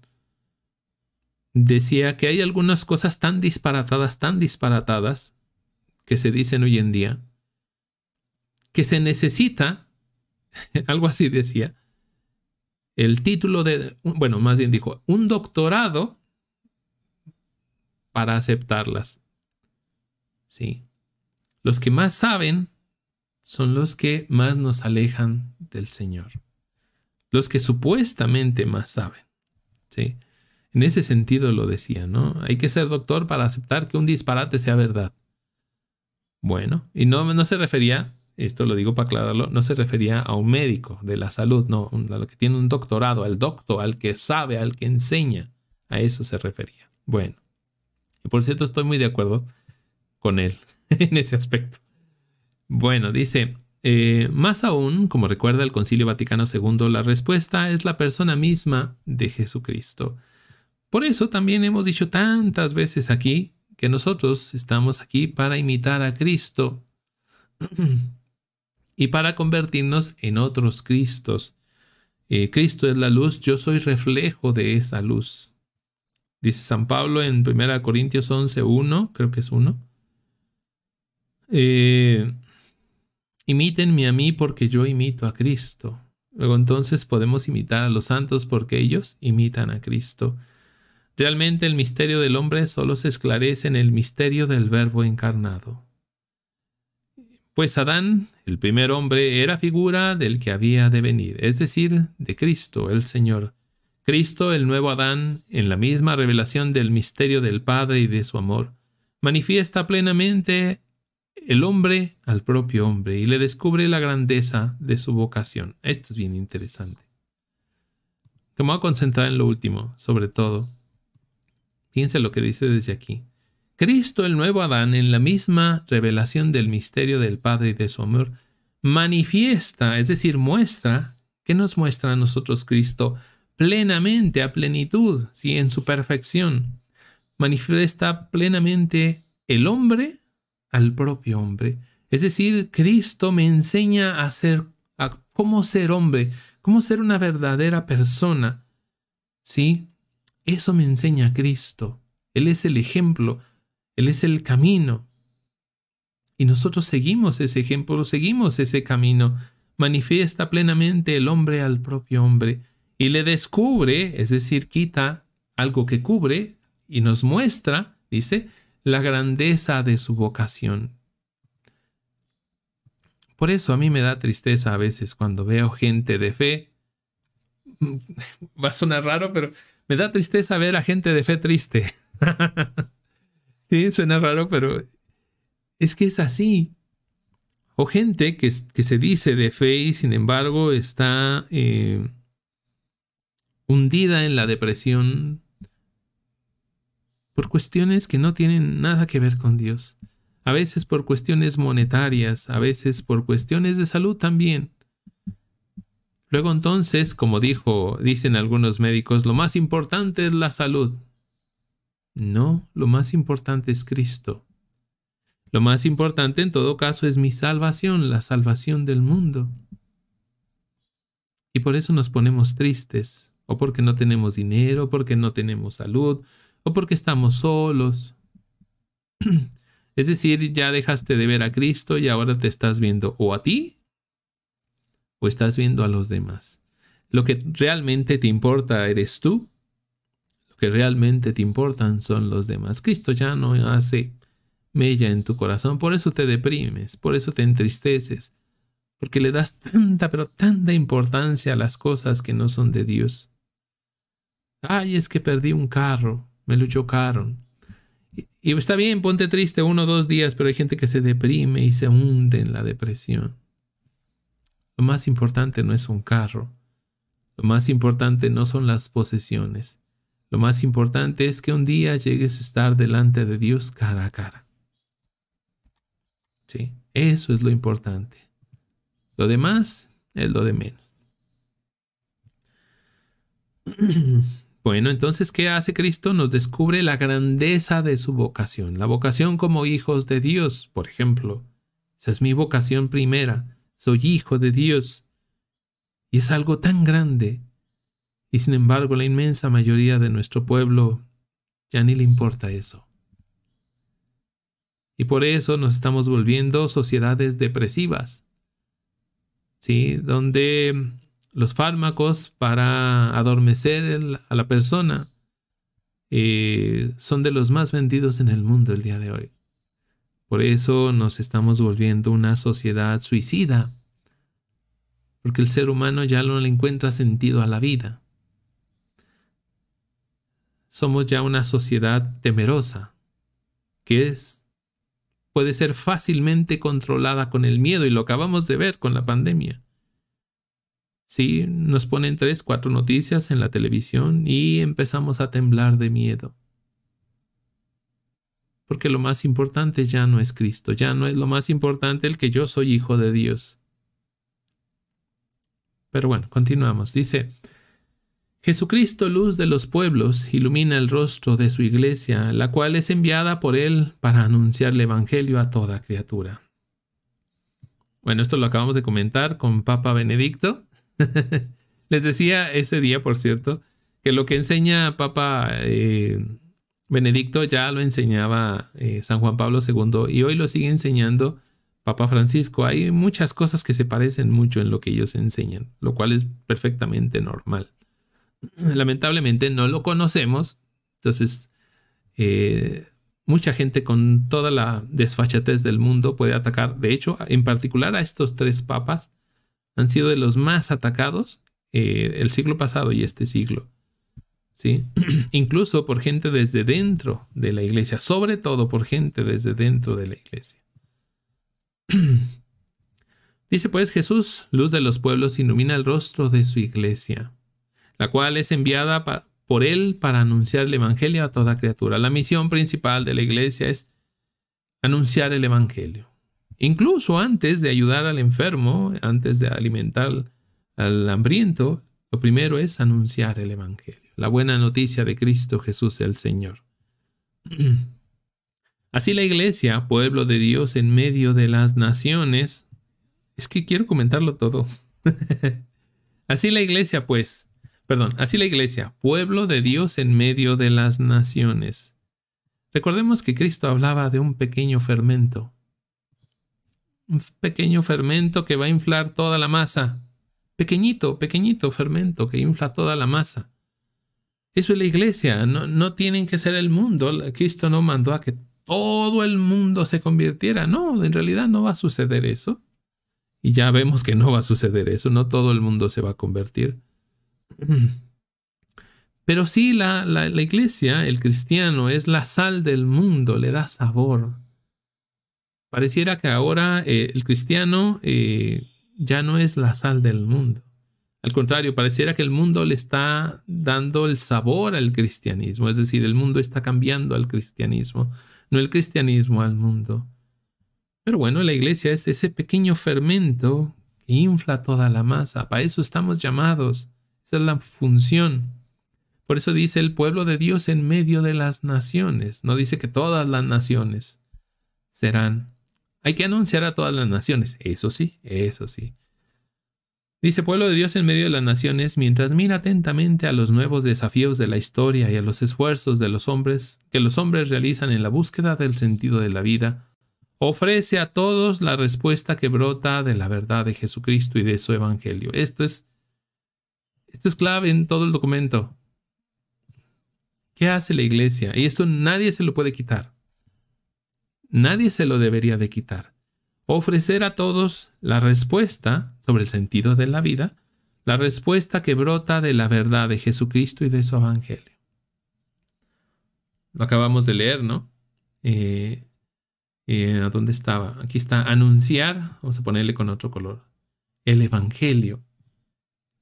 Decía que hay algunas cosas tan disparatadas, tan disparatadas, que se dicen hoy en día, que se necesita, algo así decía, el título de, bueno, más bien dijo, un doctorado para aceptarlas. ¿sí? Los que más saben son los que más nos alejan del Señor. Los que supuestamente más saben, ¿sí? En ese sentido lo decía, ¿no? Hay que ser doctor para aceptar que un disparate sea verdad. Bueno, y no, no se refería, esto lo digo para aclararlo, no se refería a un médico de la salud, no, a lo que tiene un doctorado, al doctor, al que sabe, al que enseña. A eso se refería. Bueno, y por cierto estoy muy de acuerdo con él en ese aspecto. Bueno, dice, eh, más aún, como recuerda el Concilio Vaticano II, la respuesta es la persona misma de Jesucristo. Por eso también hemos dicho tantas veces aquí que nosotros estamos aquí para imitar a Cristo y para convertirnos en otros Cristos. Eh, Cristo es la luz, yo soy reflejo de esa luz. Dice San Pablo en 1 Corintios 11, 1, creo que es 1. Imitenme eh, imítenme a mí porque yo imito a Cristo. Luego entonces podemos imitar a los santos porque ellos imitan a Cristo. Realmente el misterio del hombre solo se esclarece en el misterio del verbo encarnado. Pues Adán, el primer hombre, era figura del que había de venir, es decir, de Cristo, el Señor. Cristo, el nuevo Adán, en la misma revelación del misterio del Padre y de su amor, manifiesta plenamente el hombre al propio hombre y le descubre la grandeza de su vocación. Esto es bien interesante. Me a concentrar en lo último, sobre todo. piense lo que dice desde aquí. Cristo, el nuevo Adán, en la misma revelación del misterio del Padre y de su amor, manifiesta, es decir, muestra, que nos muestra a nosotros Cristo plenamente, a plenitud, si en su perfección. Manifiesta plenamente el hombre al propio hombre. Es decir, Cristo me enseña a ser, a cómo ser hombre, cómo ser una verdadera persona. ¿Sí? Eso me enseña Cristo. Él es el ejemplo, Él es el camino. Y nosotros seguimos ese ejemplo, seguimos ese camino. Manifiesta plenamente el hombre al propio hombre y le descubre, es decir, quita algo que cubre y nos muestra, dice, la grandeza de su vocación. Por eso a mí me da tristeza a veces cuando veo gente de fe. Va a sonar raro, pero me da tristeza ver a gente de fe triste. sí, suena raro, pero es que es así. O gente que, se dice de fe y sin embargo está eh, hundida en la depresión, por cuestiones que no tienen nada que ver con Dios, a veces por cuestiones monetarias, a veces por cuestiones de salud también. Luego entonces, como dijo, dicen algunos médicos, lo más importante es la salud. No, lo más importante es Cristo. Lo más importante en todo caso es mi salvación, la salvación del mundo. Y por eso nos ponemos tristes, o porque no tenemos dinero, porque no tenemos salud, o porque estamos solos. Es decir, ya dejaste de ver a Cristo y ahora te estás viendo o a ti o estás viendo a los demás. Lo que realmente te importa eres tú. Lo que realmente te importan son los demás. Cristo ya no hace mella en tu corazón. Por eso te deprimes, por eso te entristeces, porque le das tanta, pero tanta importancia a las cosas que no son de Dios. Ay, es que perdí un carro me lo chocaron. Y, está bien, ponte triste uno o dos días, pero hay gente que se deprime y se hunde en la depresión. Lo más importante no es un carro. Lo más importante no son las posesiones. Lo más importante es que un día llegues a estar delante de Dios cara a cara. Sí, eso es lo importante. Lo demás es lo de menos. Bueno, entonces, ¿qué hace Cristo? Nos descubre la grandeza de su vocación, la vocación como hijos de Dios, por ejemplo. Esa es mi vocación primera, soy hijo de Dios. Y es algo tan grande. Y sin embargo, la inmensa mayoría de nuestro pueblo ya ni le importa eso. Y por eso nos estamos volviendo sociedades depresivas. ¿Sí? Donde los fármacos para adormecer a la persona eh, son de los más vendidos en el mundo el día de hoy. Por eso nos estamos volviendo una sociedad suicida, porque el ser humano ya no le encuentra sentido a la vida. Somos ya una sociedad temerosa, que es, puede ser fácilmente controlada con el miedo, y lo acabamos de ver con la pandemia. Sí, nos ponen tres, cuatro noticias en la televisión y empezamos a temblar de miedo. Porque lo más importante ya no es Cristo, ya no es lo más importante el que yo soy hijo de Dios. Pero bueno, continuamos. Dice, Jesucristo, luz de los pueblos, ilumina el rostro de su iglesia, la cual es enviada por él para anunciar el Evangelio a toda criatura. Bueno, esto lo acabamos de comentar con Papa Benedicto. Les decía ese día, por cierto, que lo que enseña Papa eh, Benedicto ya lo enseñaba eh, San Juan Pablo II y hoy lo sigue enseñando Papa Francisco. Hay muchas cosas que se parecen mucho en lo que ellos enseñan, lo cual es perfectamente normal. Lamentablemente no lo conocemos, entonces eh, mucha gente con toda la desfachatez del mundo puede atacar, de hecho, en particular a estos tres papas, han sido de los más atacados eh, el siglo pasado y este siglo. ¿sí? Incluso por gente desde dentro de la iglesia, sobre todo por gente desde dentro de la iglesia. Dice pues Jesús, luz de los pueblos, ilumina el rostro de su iglesia, la cual es enviada por él para anunciar el Evangelio a toda criatura. La misión principal de la iglesia es anunciar el Evangelio. Incluso antes de ayudar al enfermo, antes de alimentar al hambriento, lo primero es anunciar el Evangelio, la buena noticia de Cristo Jesús el Señor. Así la iglesia, pueblo de Dios en medio de las naciones, es que quiero comentarlo todo. así la iglesia, pues, perdón, así la iglesia, pueblo de Dios en medio de las naciones. Recordemos que Cristo hablaba de un pequeño fermento, un pequeño fermento que va a inflar toda la masa. Pequeñito, pequeñito fermento que infla toda la masa. Eso es la iglesia, no, tienen que ser el mundo. Cristo no mandó a que todo el mundo se convirtiera. No, en realidad no va a suceder eso. Y ya vemos que no va a suceder eso, no todo el mundo se va a convertir. Pero sí, la, la, la iglesia, el cristiano, es la sal del mundo, le da sabor, Pareciera que ahora eh, el cristiano eh, ya no es la sal del mundo. Al contrario, pareciera que el mundo le está dando el sabor al cristianismo, es decir, el mundo está cambiando al cristianismo, no el cristianismo al mundo. Pero bueno, la iglesia es ese pequeño fermento que infla toda la masa, para eso estamos llamados, esa es la función. Por eso dice el pueblo de Dios en medio de las naciones, no dice que todas las naciones serán hay que anunciar a todas las naciones, eso sí, eso sí. Dice pueblo de Dios en medio de las naciones, mientras mira atentamente a los nuevos desafíos de la historia y a los esfuerzos de los hombres que los hombres realizan en la búsqueda del sentido de la vida, ofrece a todos la respuesta que brota de la verdad de Jesucristo y de su evangelio. Esto es esto es clave en todo el documento. ¿Qué hace la iglesia? Y esto nadie se lo puede quitar. Nadie se lo debería de quitar. Ofrecer a todos la respuesta sobre el sentido de la vida, la respuesta que brota de la verdad de Jesucristo y de su Evangelio. Lo acabamos de leer, ¿no? Eh, eh, ¿A ¿Dónde estaba? Aquí está, anunciar, vamos a ponerle con otro color, el Evangelio.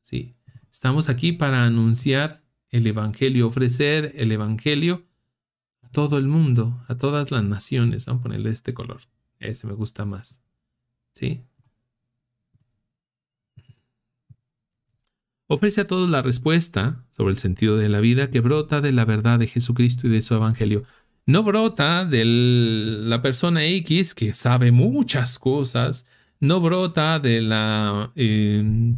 Sí, estamos aquí para anunciar el Evangelio, ofrecer el Evangelio todo el mundo, a todas las naciones. Vamos a ponerle este color. Ese me gusta más. ¿Sí? Ofrece a todos la respuesta sobre el sentido de la vida que brota de la verdad de Jesucristo y de su Evangelio. No brota de la persona X que sabe muchas cosas, no brota de la eh,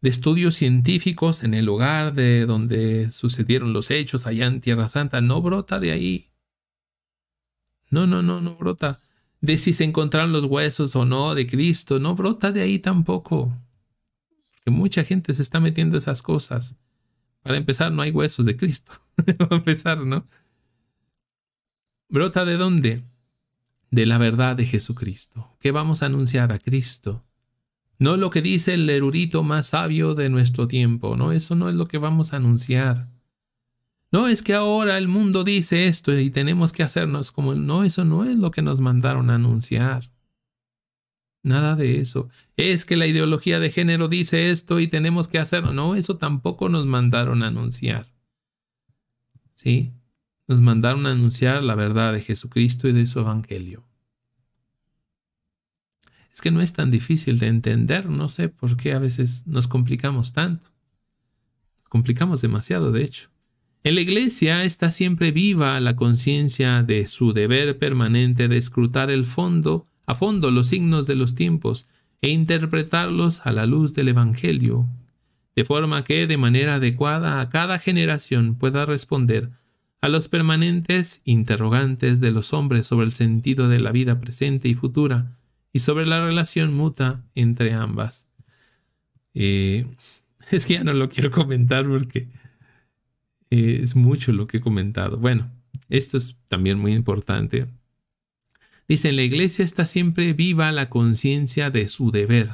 de estudios científicos en el lugar de donde sucedieron los hechos allá en Tierra Santa. No brota de ahí. No, no, no, no brota. De si se encontraron los huesos o no de Cristo, no brota de ahí tampoco. Que mucha gente se está metiendo esas cosas. Para empezar, no hay huesos de Cristo. Para empezar, ¿no? ¿Brota de dónde? De la verdad de Jesucristo. ¿Qué vamos a anunciar a Cristo? No lo que dice el erudito más sabio de nuestro tiempo, no, eso no es lo que vamos a anunciar. No es que ahora el mundo dice esto y tenemos que hacernos como no, eso no es lo que nos mandaron a anunciar. Nada de eso. Es que la ideología de género dice esto y tenemos que hacerlo. No, eso tampoco nos mandaron a anunciar. ¿Sí? Nos mandaron a anunciar la verdad de Jesucristo y de su Evangelio que no es tan difícil de entender, no sé por qué a veces nos complicamos tanto. complicamos demasiado, de hecho. En la Iglesia está siempre viva la conciencia de su deber permanente de escrutar el fondo, a fondo los signos de los tiempos e interpretarlos a la luz del Evangelio, de forma que de manera adecuada a cada generación pueda responder a los permanentes interrogantes de los hombres sobre el sentido de la vida presente y futura, y sobre la relación muta entre ambas. Eh, es que ya no lo quiero comentar porque eh, es mucho lo que he comentado. Bueno, esto es también muy importante. Dice, la iglesia está siempre viva la conciencia de su deber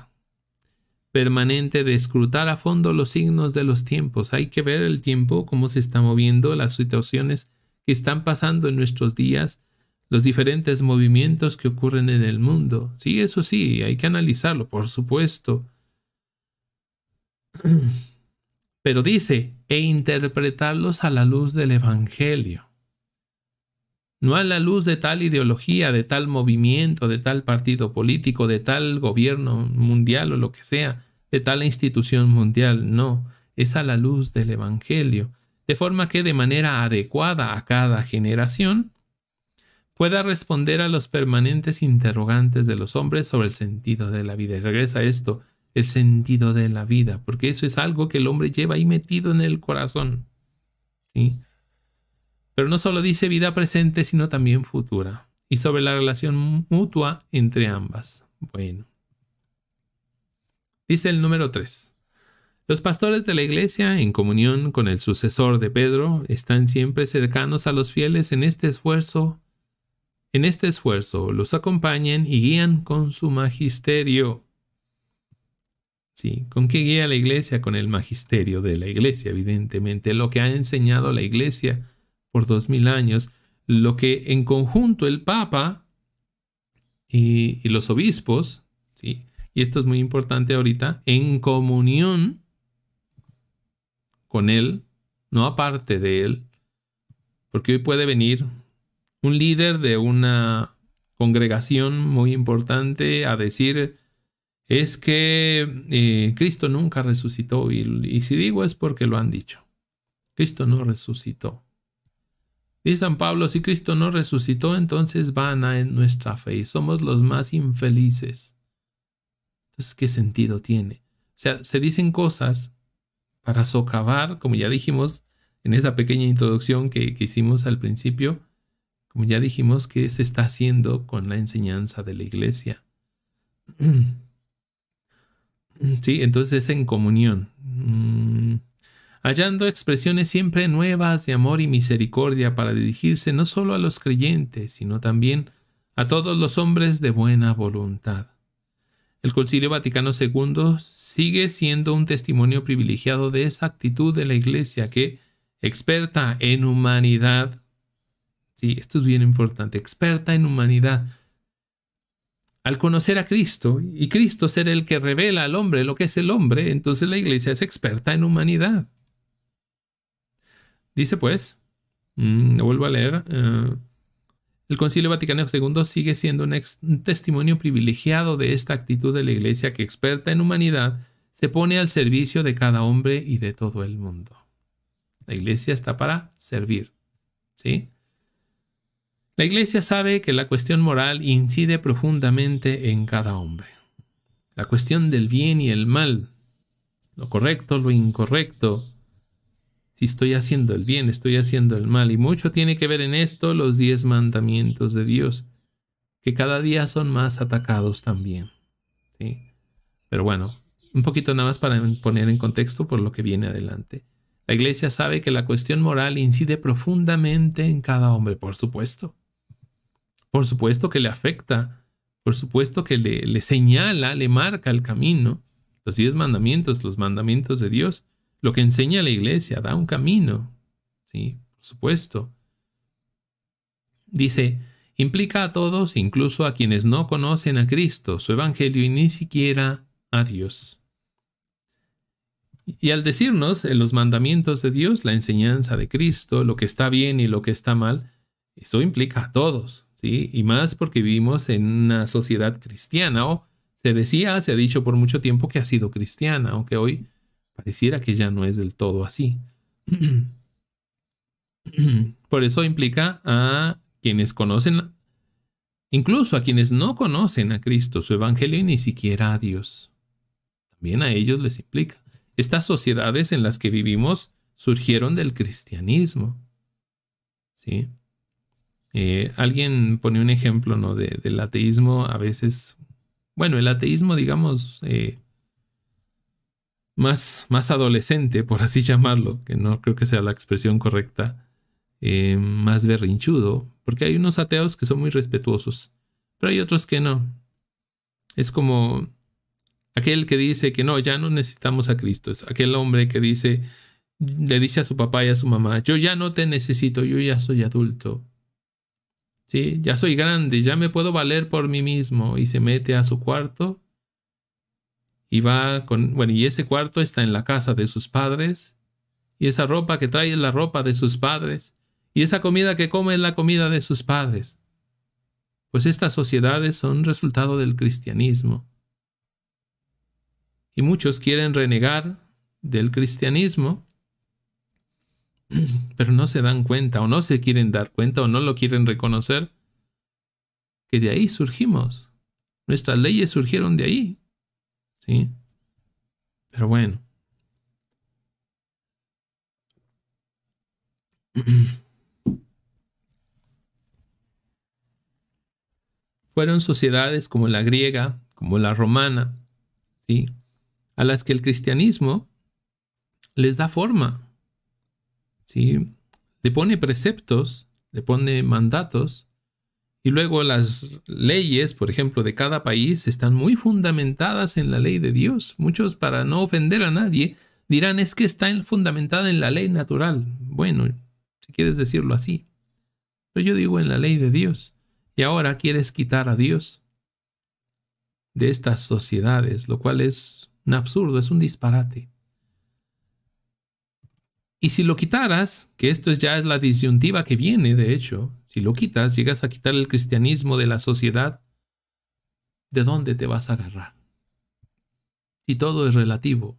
permanente de escrutar a fondo los signos de los tiempos. Hay que ver el tiempo, cómo se está moviendo, las situaciones que están pasando en nuestros días, los diferentes movimientos que ocurren en el mundo. Sí, eso sí, hay que analizarlo, por supuesto. Pero dice, e interpretarlos a la luz del Evangelio. No a la luz de tal ideología, de tal movimiento, de tal partido político, de tal gobierno mundial o lo que sea, de tal institución mundial, no, es a la luz del Evangelio. De forma que de manera adecuada a cada generación, pueda responder a los permanentes interrogantes de los hombres sobre el sentido de la vida. Y regresa esto, el sentido de la vida, porque eso es algo que el hombre lleva ahí metido en el corazón. ¿sí? Pero no solo dice vida presente, sino también futura, y sobre la relación mutua entre ambas. Bueno. Dice el número 3. Los pastores de la iglesia, en comunión con el sucesor de Pedro, están siempre cercanos a los fieles en este esfuerzo en este esfuerzo los acompañen y guían con su magisterio. Sí, ¿con qué guía la iglesia? Con el magisterio de la iglesia, evidentemente, lo que ha enseñado la iglesia por dos mil años, lo que en conjunto el Papa y, los obispos, ¿sí? y esto es muy importante ahorita, en comunión con Él, no aparte de Él, porque hoy puede venir un líder de una congregación muy importante a decir, es que eh, Cristo nunca resucitó y, si digo es porque lo han dicho. Cristo no resucitó. Dice San Pablo, si Cristo no resucitó, entonces a en nuestra fe somos los más infelices. Entonces, ¿qué sentido tiene? O sea, se dicen cosas para socavar, como ya dijimos en esa pequeña introducción que, que hicimos al principio, como ya dijimos, que se está haciendo con la enseñanza de la iglesia. Sí, entonces es en comunión. Mm, hallando expresiones siempre nuevas de amor y misericordia para dirigirse no solo a los creyentes, sino también a todos los hombres de buena voluntad. El Concilio Vaticano II sigue siendo un testimonio privilegiado de esa actitud de la Iglesia que, experta en humanidad, Sí, esto es bien importante. Experta en humanidad. Al conocer a Cristo y Cristo ser el que revela al hombre lo que es el hombre, entonces la iglesia es experta en humanidad. Dice pues, mm, lo vuelvo a leer, eh, el Concilio Vaticano II sigue siendo un, un testimonio privilegiado de esta actitud de la iglesia que experta en humanidad se pone al servicio de cada hombre y de todo el mundo. La iglesia está para servir. ¿Sí? La Iglesia sabe que la cuestión moral incide profundamente en cada hombre. La cuestión del bien y el mal, lo correcto, lo incorrecto, si estoy haciendo el bien, estoy haciendo el mal, y mucho tiene que ver en esto los diez mandamientos de Dios, que cada día son más atacados también. Pero bueno, un poquito nada más para poner en contexto por lo que viene adelante. La iglesia sabe que la cuestión moral incide profundamente en cada hombre, por supuesto. Por supuesto que le afecta, por supuesto que le, señala, le marca el camino. Los diez mandamientos, los mandamientos de Dios, lo que enseña la iglesia, da un camino. Sí, por supuesto. Dice, implica a todos, incluso a quienes no conocen a Cristo, su Evangelio y ni siquiera a Dios. Y al decirnos en los mandamientos de Dios, la enseñanza de Cristo, lo que está bien y lo que está mal, eso implica a todos. Y más porque vivimos en una sociedad cristiana, o se decía, se ha dicho por mucho tiempo que ha sido cristiana, aunque hoy pareciera que ya no es del todo así. por eso implica a quienes conocen, incluso a quienes no conocen a Cristo, su Evangelio y ni siquiera a Dios. También a ellos les implica. Estas sociedades en las que vivimos surgieron del cristianismo. ¿Sí? Eh, alguien pone un ejemplo ¿no? del ateísmo, a veces, bueno, el ateísmo, digamos, eh, más, más adolescente, por así llamarlo, que no creo que sea la expresión correcta, eh, más berrinchudo, porque hay unos ateos que son muy respetuosos, pero hay otros que no. Es como aquel que dice que no, ya no necesitamos a Cristo, es aquel hombre que dice, le dice a su papá y a su mamá, yo ya no te necesito, yo ya soy adulto, ¿sí? Ya soy grande, ya me puedo valer por mí mismo. Y se mete a su cuarto y va con, bueno, y ese cuarto está en la casa de sus padres. Y esa ropa que trae es la ropa de sus padres. Y esa comida que come es la comida de sus padres. Pues estas sociedades son resultado del cristianismo. Y muchos quieren renegar del cristianismo pero no se dan cuenta o no se quieren dar cuenta o no lo quieren reconocer, que de ahí surgimos. Nuestras leyes surgieron de ahí. ¿Sí? Pero bueno. Fueron sociedades como la griega, como la romana, ¿sí? a las que el cristianismo les da forma, le pone preceptos, le pone mandatos, y luego las leyes, por ejemplo, de cada país están muy fundamentadas en la ley de Dios. Muchos, para no ofender a nadie, dirán es que está fundamentada en la ley natural. Bueno, si quieres decirlo así. Pero yo digo en la ley de Dios. Y ahora quieres quitar a Dios de estas sociedades, lo cual es un absurdo, es un disparate. Y si lo quitaras, que esto ya es la disyuntiva que viene, de hecho, si lo quitas, llegas a quitar el cristianismo de la sociedad, ¿de dónde te vas a agarrar? Y todo es relativo.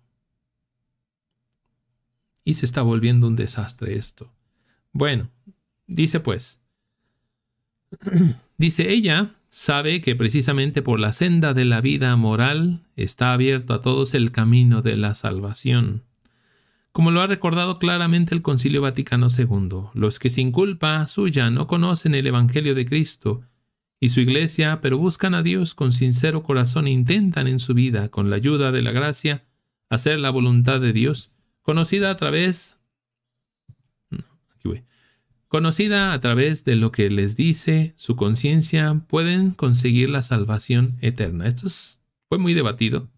Y se está volviendo un desastre esto. Bueno, dice pues, dice ella, sabe que precisamente por la senda de la vida moral está abierto a todos el camino de la salvación como lo ha recordado claramente el Concilio Vaticano II, los que sin culpa suya no conocen el Evangelio de Cristo y su Iglesia, pero buscan a Dios con sincero corazón e intentan en su vida, con la ayuda de la gracia, hacer la voluntad de Dios, conocida a través conocida a través de lo que les dice su conciencia, pueden conseguir la salvación eterna. Esto fue muy debatido,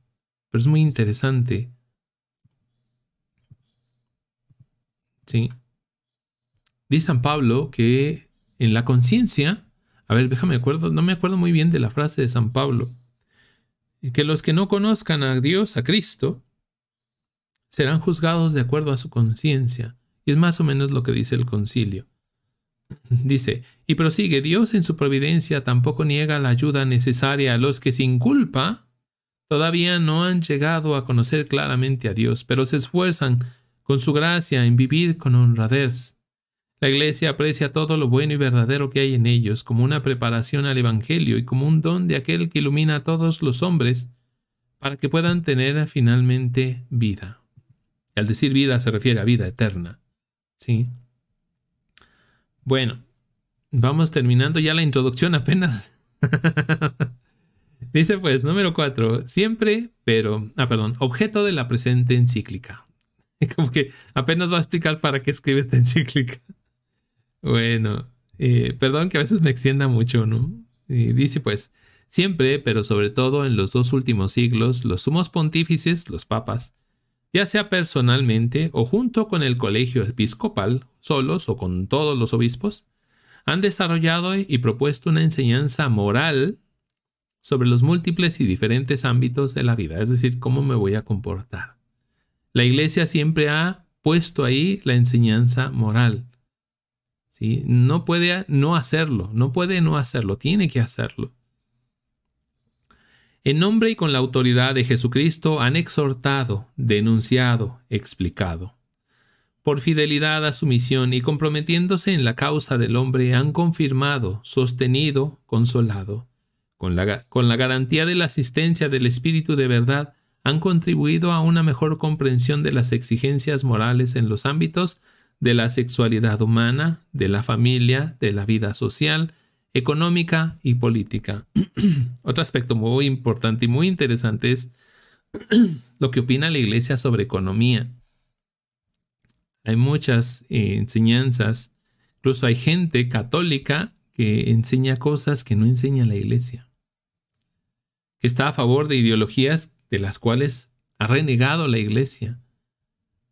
pero es muy interesante ¿sí? Dice San Pablo que en la conciencia, a ver, déjame acuerdo, no me acuerdo muy bien de la frase de San Pablo, que los que no conozcan a Dios, a Cristo, serán juzgados de acuerdo a su conciencia. Y es más o menos lo que dice el concilio. Dice, y prosigue, Dios en su providencia tampoco niega la ayuda necesaria a los que sin culpa todavía no han llegado a conocer claramente a Dios, pero se esfuerzan con su gracia, en vivir con honradez. La Iglesia aprecia todo lo bueno y verdadero que hay en ellos como una preparación al Evangelio y como un don de aquel que ilumina a todos los hombres para que puedan tener finalmente vida. Y al decir vida se refiere a vida eterna. ¿Sí? Bueno, vamos terminando ya la introducción apenas. Dice pues, número cuatro, siempre, pero, ah, perdón, objeto de la presente encíclica. Como que apenas va a explicar para qué escribe esta encíclica. Bueno, eh, perdón que a veces me extienda mucho, ¿no? Y dice pues, siempre, pero sobre todo en los dos últimos siglos, los sumos pontífices, los papas, ya sea personalmente o junto con el colegio episcopal, solos o con todos los obispos, han desarrollado y propuesto una enseñanza moral sobre los múltiples y diferentes ámbitos de la vida, es decir, cómo me voy a comportar. La iglesia siempre ha puesto ahí la enseñanza moral. ¿sí? No puede no hacerlo, no puede no hacerlo, tiene que hacerlo. En nombre y con la autoridad de Jesucristo han exhortado, denunciado, explicado. Por fidelidad a su misión y comprometiéndose en la causa del hombre han confirmado, sostenido, consolado, con la, con la garantía de la asistencia del Espíritu de verdad, han contribuido a una mejor comprensión de las exigencias morales en los ámbitos de la sexualidad humana, de la familia, de la vida social, económica y política. Otro aspecto muy importante y muy interesante es lo que opina la Iglesia sobre economía. Hay muchas eh, enseñanzas, incluso hay gente católica que enseña cosas que no enseña la Iglesia, que está a favor de ideologías de las cuales ha renegado la iglesia.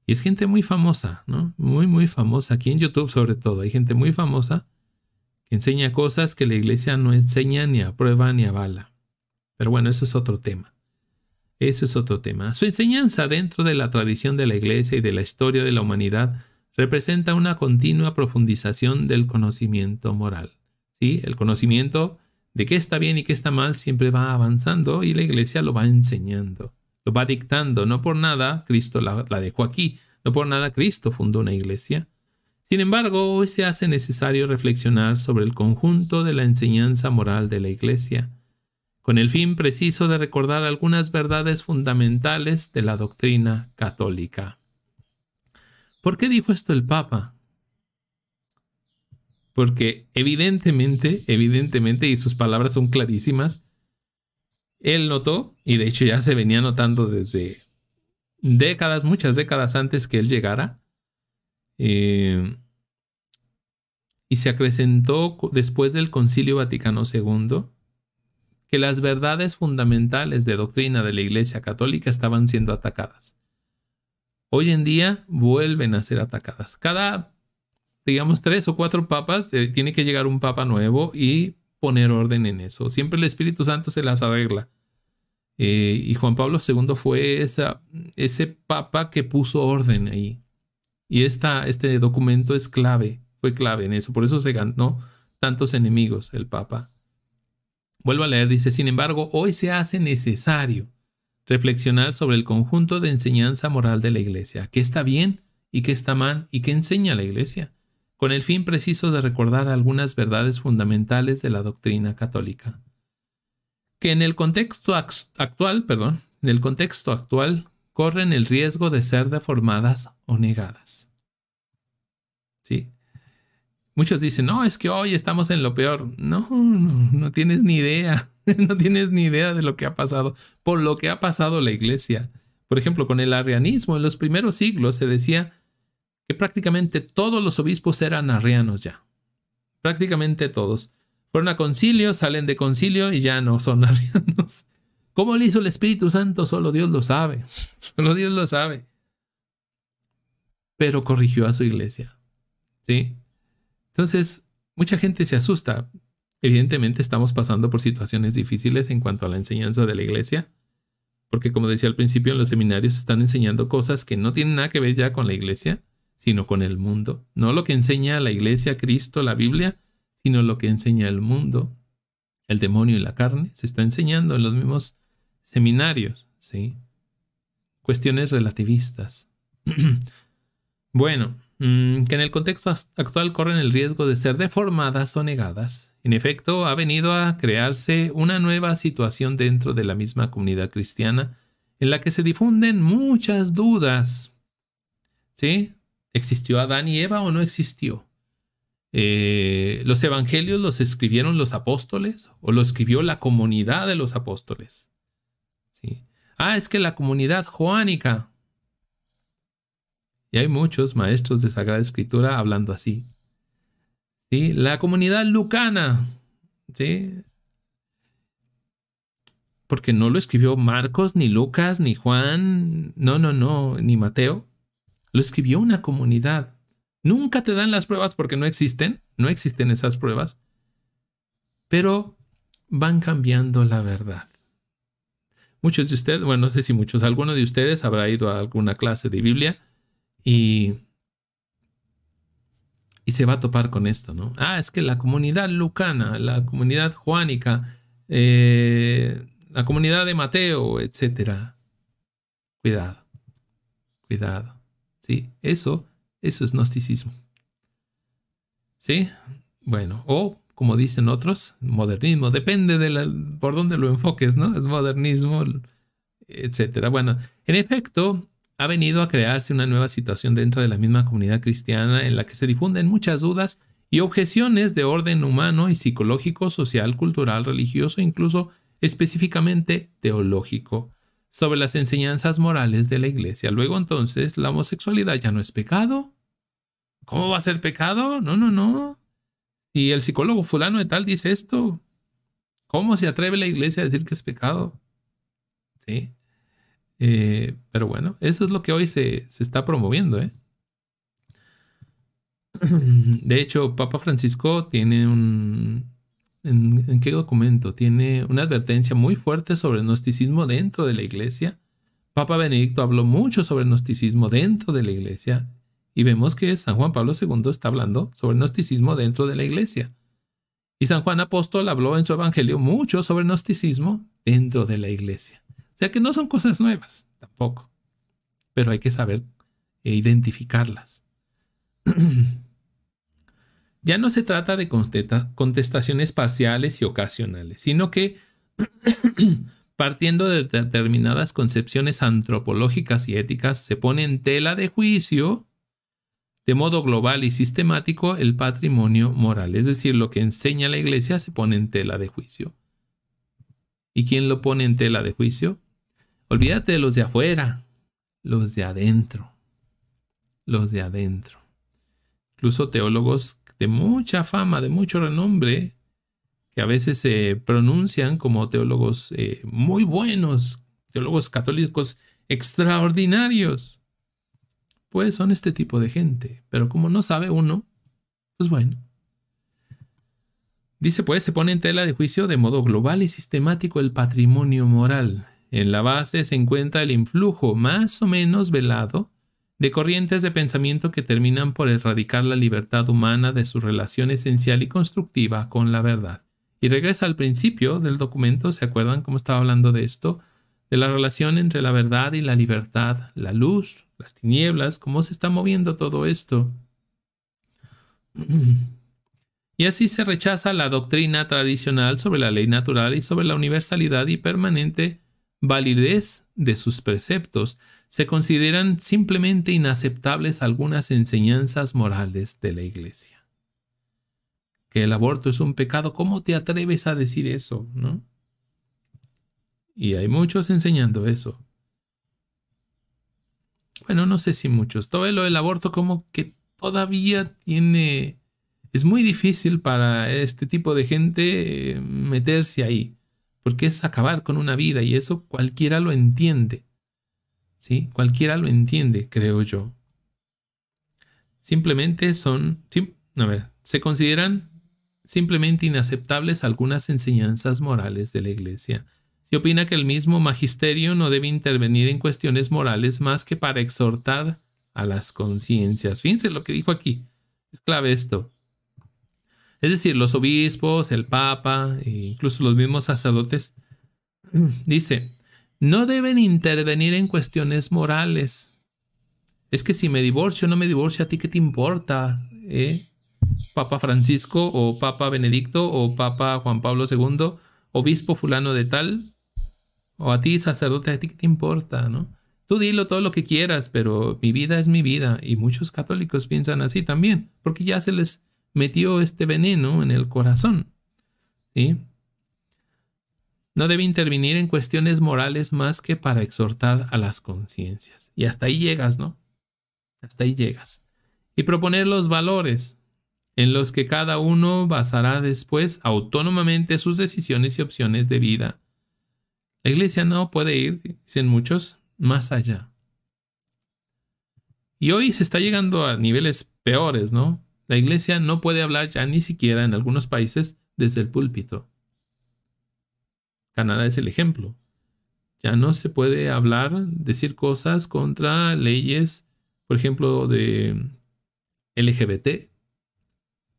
Y es gente muy famosa, ¿no? Muy, muy famosa. Aquí en YouTube sobre todo hay gente muy famosa que enseña cosas que la iglesia no enseña, ni aprueba, ni avala. Pero bueno, eso es otro tema. Eso es otro tema. Su enseñanza dentro de la tradición de la iglesia y de la historia de la humanidad representa una continua profundización del conocimiento moral. ¿Sí? El conocimiento de qué está bien y qué está mal siempre va avanzando y la iglesia lo va enseñando, lo va dictando. No por nada Cristo la, dejó aquí, no por nada Cristo fundó una iglesia. Sin embargo, hoy se hace necesario reflexionar sobre el conjunto de la enseñanza moral de la Iglesia, con el fin preciso de recordar algunas verdades fundamentales de la doctrina católica. ¿Por qué dijo esto el Papa? porque evidentemente, evidentemente, y sus palabras son clarísimas, él notó, y de hecho ya se venía notando desde décadas, muchas décadas antes que él llegara, eh, y se acrecentó después del Concilio Vaticano II, que las verdades fundamentales de doctrina de la Iglesia Católica estaban siendo atacadas. Hoy en día vuelven a ser atacadas. Cada digamos, tres o cuatro papas, eh, tiene que llegar un papa nuevo y poner orden en eso. Siempre el Espíritu Santo se las arregla. Eh, y Juan Pablo II fue esa, ese papa que puso orden ahí. Y esta, este documento es clave, fue clave en eso. Por eso se ganó tantos enemigos el papa. Vuelvo a leer, dice, sin embargo, hoy se hace necesario reflexionar sobre el conjunto de enseñanza moral de la iglesia. ¿Qué está bien y qué está mal y qué enseña la iglesia? con el fin preciso de recordar algunas verdades fundamentales de la doctrina católica. Que en el contexto actual, perdón, en el contexto actual corren el riesgo de ser deformadas o negadas. ¿Sí? Muchos dicen, no, es que hoy estamos en lo peor. No, no, no tienes ni idea, no tienes ni idea de lo que ha pasado, por lo que ha pasado la iglesia. Por ejemplo, con el arrianismo, en los primeros siglos se decía que prácticamente todos los obispos eran arrianos ya. Prácticamente todos. Fueron a concilio, salen de concilio y ya no son arrianos. ¿Cómo le hizo el Espíritu Santo? Solo Dios lo sabe. Solo Dios lo sabe. Pero corrigió a su iglesia. ¿Sí? Entonces, mucha gente se asusta. Evidentemente estamos pasando por situaciones difíciles en cuanto a la enseñanza de la iglesia, porque como decía al principio, en los seminarios están enseñando cosas que no tienen nada que ver ya con la iglesia, sino con el mundo. No lo que enseña la iglesia, Cristo, la Biblia, sino lo que enseña el mundo, el demonio y la carne. Se está enseñando en los mismos seminarios, ¿sí? Cuestiones relativistas. bueno, mm, que en el contexto actual corren el riesgo de ser deformadas o negadas. En efecto, ha venido a crearse una nueva situación dentro de la misma comunidad cristiana en la que se difunden muchas dudas. ¿Sí? ¿Existió Adán y Eva o no existió? Eh, ¿Los evangelios los escribieron los apóstoles o lo escribió la comunidad de los apóstoles? Ah, es que la comunidad joánica. Y hay muchos maestros de Sagrada Escritura hablando así. ¿Sí? La comunidad lucana. Porque no lo escribió Marcos, ni Lucas, ni Juan, no, no, no, ni Mateo. Lo escribió una comunidad. Nunca te dan las pruebas porque no existen, no existen esas pruebas, pero van cambiando la verdad. Muchos de ustedes, bueno, no sé si muchos, alguno de ustedes habrá ido a alguna clase de Biblia y, y se va a topar con esto, ¿no? Ah, es que la comunidad lucana, la comunidad juánica, eh, la comunidad de Mateo, etc. Cuidado, cuidado. ¿sí? Eso, eso es gnosticismo. ¿Sí? Bueno, o como dicen otros, modernismo, depende de por dónde lo enfoques, ¿no? Es modernismo, etcétera. Bueno, en efecto, ha venido a crearse una nueva situación dentro de la misma comunidad cristiana en la que se difunden muchas dudas y objeciones de orden humano y psicológico, social, cultural, religioso, incluso específicamente teológico sobre las enseñanzas morales de la iglesia. Luego entonces, ¿la homosexualidad ya no es pecado? ¿Cómo va a ser pecado? No, no, no. Y el psicólogo fulano de tal dice esto. ¿Cómo se atreve la iglesia a decir que es pecado? Sí. Eh, pero bueno, eso es lo que hoy se, se está promoviendo. ¿eh? De hecho, Papa Francisco tiene un, en, qué documento, tiene una advertencia muy fuerte sobre el gnosticismo dentro de la iglesia. Papa Benedicto habló mucho sobre el gnosticismo dentro de la iglesia y vemos que San Juan Pablo II está hablando sobre el gnosticismo dentro de la iglesia. Y San Juan Apóstol habló en su evangelio mucho sobre el gnosticismo dentro de la iglesia. O sea que no son cosas nuevas tampoco, pero hay que saber e identificarlas. Ya no se trata de contestaciones parciales y ocasionales, sino que, partiendo de determinadas concepciones antropológicas y éticas, se pone en tela de juicio, de modo global y sistemático, el patrimonio moral. Es decir, lo que enseña la Iglesia se pone en tela de juicio. ¿Y quién lo pone en tela de juicio? Olvídate de los de afuera, los de adentro, los de adentro. Incluso teólogos de mucha fama, de mucho renombre, que a veces se pronuncian como teólogos eh, muy buenos, teólogos católicos extraordinarios. Pues son este tipo de gente, pero como no sabe uno, pues bueno. Dice pues, se pone en tela de juicio de modo global y sistemático el patrimonio moral. En la base se encuentra el influjo más o menos velado de corrientes de pensamiento que terminan por erradicar la libertad humana de su relación esencial y constructiva con la verdad. Y regresa al principio del documento, ¿se acuerdan cómo estaba hablando de esto? De la relación entre la verdad y la libertad, la luz, las tinieblas, cómo se está moviendo todo esto. Y así se rechaza la doctrina tradicional sobre la ley natural y sobre la universalidad y permanente validez de sus preceptos, se consideran simplemente inaceptables algunas enseñanzas morales de la Iglesia. Que el aborto es un pecado, ¿cómo te atreves a decir eso? ¿No? Y hay muchos enseñando eso. Bueno, no sé si muchos. Todo lo del aborto como que todavía tiene... Es muy difícil para este tipo de gente eh, meterse ahí, porque es acabar con una vida y eso cualquiera lo entiende. Cualquiera lo entiende, creo yo. Simplemente son, a ver, se consideran simplemente inaceptables algunas enseñanzas morales de la Iglesia. Se opina que el mismo magisterio no debe intervenir en cuestiones morales más que para exhortar a las conciencias. Fíjense lo que dijo aquí. Es clave esto. Es decir, los obispos, el Papa, e incluso los mismos sacerdotes, dice, no deben intervenir en cuestiones morales. Es que si me divorcio, o no me divorcio, ¿a ti qué te importa? ¿Eh? Papa Francisco o Papa Benedicto o Papa Juan Pablo II, obispo fulano de tal, o a ti sacerdote, ¿a ti qué te importa? ¿no? Tú dilo todo lo que quieras, pero mi vida es mi vida. Y muchos católicos piensan así también, porque ya se les metió este veneno en el corazón. ¿sí? No debe intervenir en cuestiones morales más que para exhortar a las conciencias. Y hasta ahí llegas, ¿no? Hasta ahí llegas. Y proponer los valores en los que cada uno basará después autónomamente sus decisiones y opciones de vida. La iglesia no puede ir, dicen muchos, más allá. Y hoy se está llegando a niveles peores, ¿no? La iglesia no puede hablar ya ni siquiera en algunos países desde el púlpito. Canadá es el ejemplo. Ya no se puede hablar, decir cosas contra leyes, por ejemplo, de LGBT,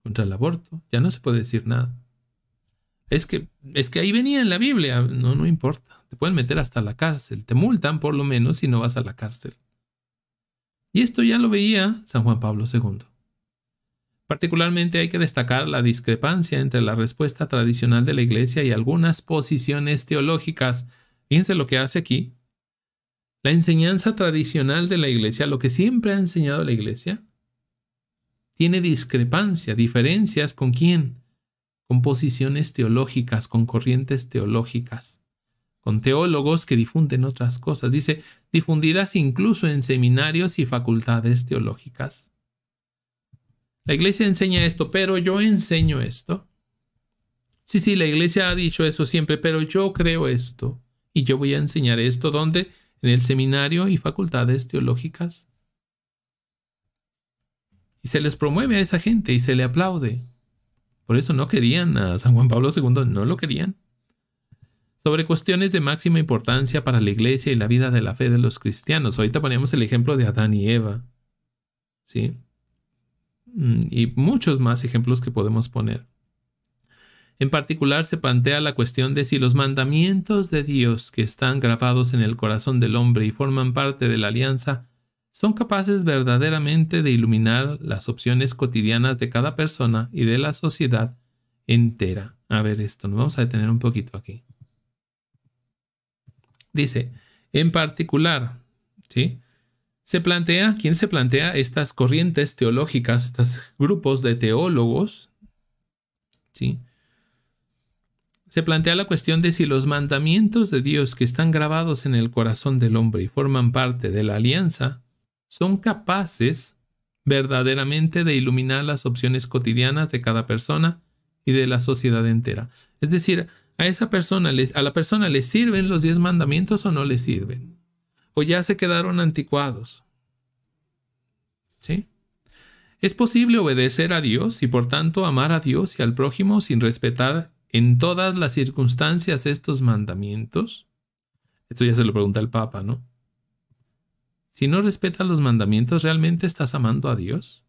contra el aborto. Ya no se puede decir nada. Es que, es que ahí venía en la Biblia. No, no importa. Te pueden meter hasta la cárcel. Te multan por lo menos si no vas a la cárcel. Y esto ya lo veía San Juan Pablo II. Particularmente hay que destacar la discrepancia entre la respuesta tradicional de la Iglesia y algunas posiciones teológicas. Fíjense lo que hace aquí. La enseñanza tradicional de la Iglesia, lo que siempre ha enseñado la Iglesia, tiene discrepancia, diferencias con quién? Con posiciones teológicas, con corrientes teológicas, con teólogos que difunden otras cosas. Dice, difundidas incluso en seminarios y facultades teológicas la iglesia enseña esto, pero yo enseño esto. Sí, sí, la iglesia ha dicho eso siempre, pero yo creo esto. Y yo voy a enseñar esto donde? En el seminario y facultades teológicas. Y se les promueve a esa gente y se le aplaude. Por eso no querían a San Juan Pablo II, no lo querían. Sobre cuestiones de máxima importancia para la iglesia y la vida de la fe de los cristianos. Ahorita ponemos el ejemplo de Adán y Eva. ¿Sí? Mm, y muchos más ejemplos que podemos poner. En particular se plantea la cuestión de si los mandamientos de Dios que están grabados en el corazón del hombre y forman parte de la alianza son capaces verdaderamente de iluminar las opciones cotidianas de cada persona y de la sociedad entera. A ver esto, nos vamos a detener un poquito aquí. Dice, en particular, ¿sí? se plantea, ¿quién se plantea estas corrientes teológicas, estos grupos de teólogos, ¿sí? se plantea la cuestión de si los mandamientos de Dios que están grabados en el corazón del hombre y forman parte de la alianza son capaces verdaderamente de iluminar las opciones cotidianas de cada persona y de la sociedad entera. Es decir, a esa persona a la persona le sirven los diez mandamientos o no le sirven o ya se quedaron anticuados. ¿Sí? Es posible obedecer a Dios y por tanto amar a Dios y al prójimo sin respetar en todas las circunstancias estos mandamientos. Esto ya se lo pregunta el Papa, ¿no? Si no respetas los mandamientos, ¿realmente estás amando a Dios?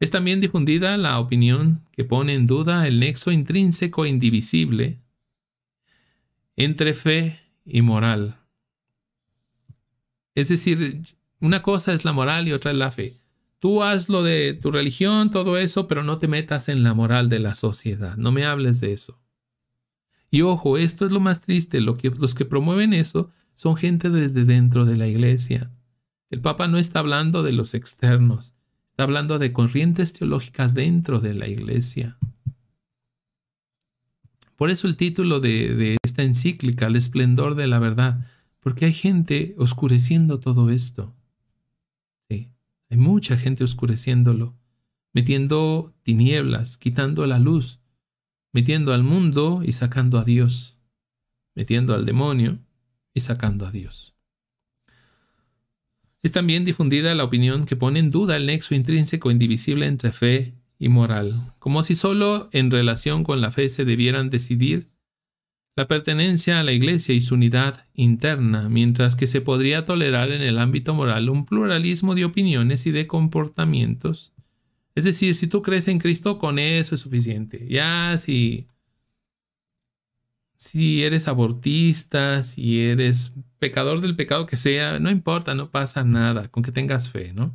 Es también difundida la opinión que pone en duda el nexo intrínseco e indivisible entre fe y moral. Es decir, una cosa es la moral y otra es la fe. Tú haz lo de tu religión, todo eso, pero no te metas en la moral de la sociedad. No me hables de eso. Y ojo, esto es lo más triste. Lo que, los que promueven eso son gente desde dentro de la iglesia. El Papa no está hablando de los externos. Está hablando de corrientes teológicas dentro de la iglesia. Por eso el título de esta encíclica, El esplendor de la verdad, porque hay gente oscureciendo todo esto. Sí, hay mucha gente oscureciéndolo, metiendo tinieblas, quitando la luz, metiendo al mundo y sacando a Dios, metiendo al demonio y sacando a Dios. Es también difundida la opinión que pone en duda el nexo intrínseco indivisible entre fe y moral, como si solo en relación con la fe se debieran decidir la pertenencia a la Iglesia y su unidad interna, mientras que se podría tolerar en el ámbito moral un pluralismo de opiniones y de comportamientos. Es decir, si tú crees en Cristo, con eso es suficiente. Ya si, si eres abortista, si eres pecador del pecado que sea, no importa, no pasa nada, con que tengas fe, ¿no?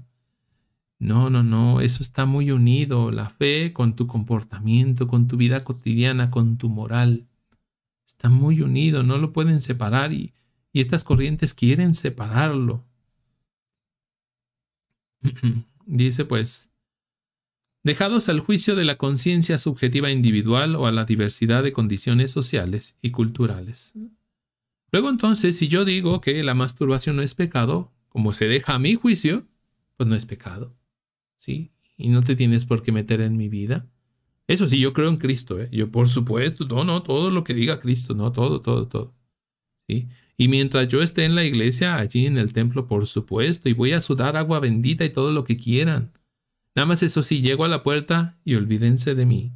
No, no, no, eso está muy unido, la fe con tu comportamiento, con tu vida cotidiana, con tu moral muy unido, no lo pueden separar y, y estas corrientes quieren separarlo. Dice pues, dejados al juicio de la conciencia subjetiva individual o a la diversidad de condiciones sociales y culturales. Luego entonces, si yo digo que la masturbación no es pecado, como se deja a mi juicio, pues no es pecado. ¿Sí? Y no te tienes por qué meter en mi vida. Eso sí, yo creo en Cristo, ¿eh? Yo, por supuesto, no, no, todo lo que diga Cristo, no, todo, todo, todo. ¿Sí? Y mientras yo esté en la iglesia, allí en el templo, por supuesto, y voy a sudar agua bendita y todo lo que quieran. Nada más eso sí, llego a la puerta y olvídense de mí,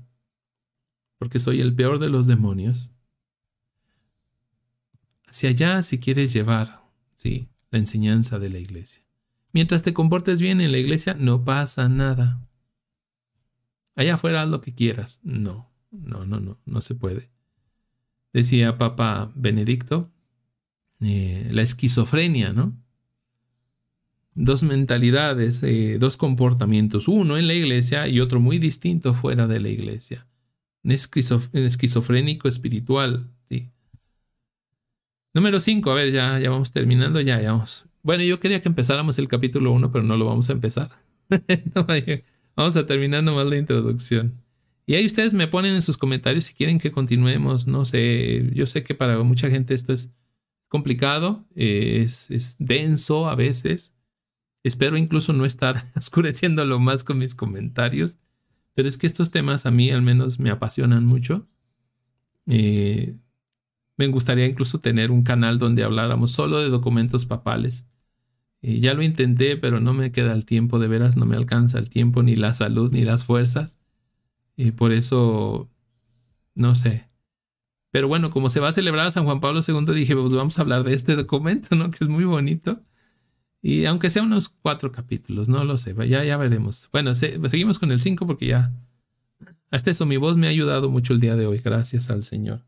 porque soy el peor de los demonios. Hacia allá si quieres llevar, ¿sí? La enseñanza de la iglesia. Mientras te comportes bien en la iglesia, no pasa nada. Allá afuera haz lo que quieras. No, no, no, no, no se puede. Decía Papa Benedicto, eh, la esquizofrenia, ¿no? Dos mentalidades, eh, dos comportamientos, uno en la iglesia y otro muy distinto fuera de la iglesia. Un, esquizofrénico espiritual, ¿sí? Número cinco. a ver, ya, ya vamos terminando, ya, ya vamos. Bueno, yo quería que empezáramos el capítulo uno, pero no lo vamos a empezar. no, Vamos a terminar nomás la introducción. Y ahí ustedes me ponen en sus comentarios si quieren que continuemos. No sé, yo sé que para mucha gente esto es complicado, es, denso a veces. Espero incluso no estar oscureciéndolo más con mis comentarios. Pero es que estos temas a mí al menos me apasionan mucho. Eh, me gustaría incluso tener un canal donde habláramos solo de documentos papales y ya lo intenté, pero no me queda el tiempo, de veras no me alcanza el tiempo, ni la salud, ni las fuerzas. Y por eso, no sé. Pero bueno, como se va a celebrar San Juan Pablo II, dije, pues vamos a hablar de este documento, ¿no? Que es muy bonito. Y aunque sea unos cuatro capítulos, no lo sé, ya, ya veremos. Bueno, seguimos con el cinco porque ya... Hasta eso, mi voz me ha ayudado mucho el día de hoy, gracias al Señor.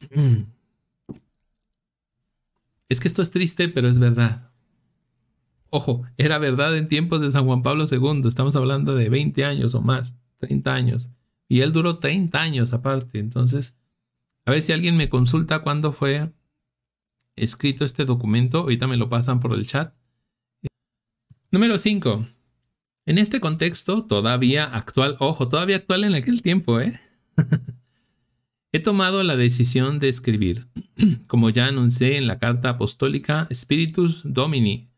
Es que esto es triste, pero es verdad. Ojo, era verdad en tiempos de San Juan Pablo II, estamos hablando de 20 años o más, 30 años. Y él duró 30 años aparte, entonces, a ver si alguien me consulta cuándo fue escrito este documento, ahorita me lo pasan por el chat. Eh, número 5. En este contexto, todavía actual, ojo, todavía actual en aquel tiempo, ¿eh? He tomado la decisión de escribir, como ya anuncié en la carta apostólica Spiritus Domini,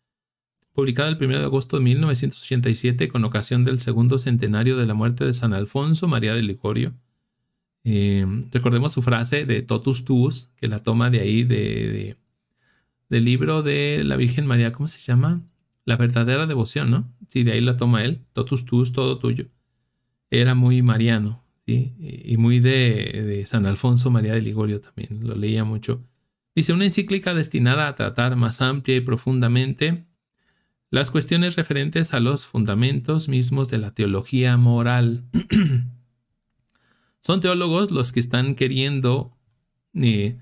publicada el 1 de agosto de 1987 con ocasión del segundo centenario de la muerte de San Alfonso María de Ligorio. Eh, recordemos su frase de Totus Tuus, que la toma de ahí de, del libro de la Virgen María, ¿cómo se llama? La verdadera devoción, ¿no? Sí, de ahí la toma él, Totus Tuus, todo tuyo. Era muy mariano, y muy de, San Alfonso María de Ligorio también, lo leía mucho. Dice, una encíclica destinada a tratar más amplia y profundamente las cuestiones referentes a los fundamentos mismos de la teología moral. Son teólogos los que están queriendo eh,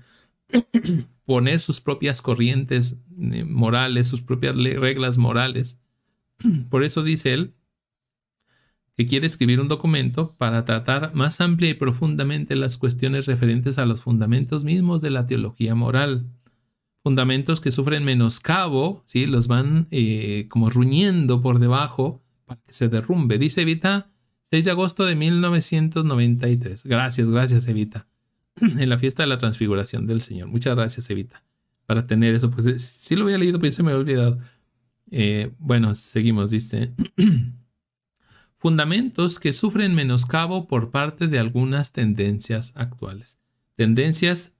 poner sus propias corrientes eh, morales, sus propias reglas morales. Por eso dice él, que quiere escribir un documento para tratar más amplia y profundamente las cuestiones referentes a los fundamentos mismos de la teología moral. Fundamentos que sufren menoscabo, ¿sí? los van eh, como ruñendo por debajo para que se derrumbe. Dice Evita, 6 de agosto de 1993. Gracias, gracias Evita. en la fiesta de la transfiguración del Señor. Muchas gracias Evita para tener eso. Pues eh, sí lo había leído, pero se me había olvidado. Eh, bueno, seguimos, dice. fundamentos que sufren menoscabo por parte de algunas tendencias actuales. Tendencias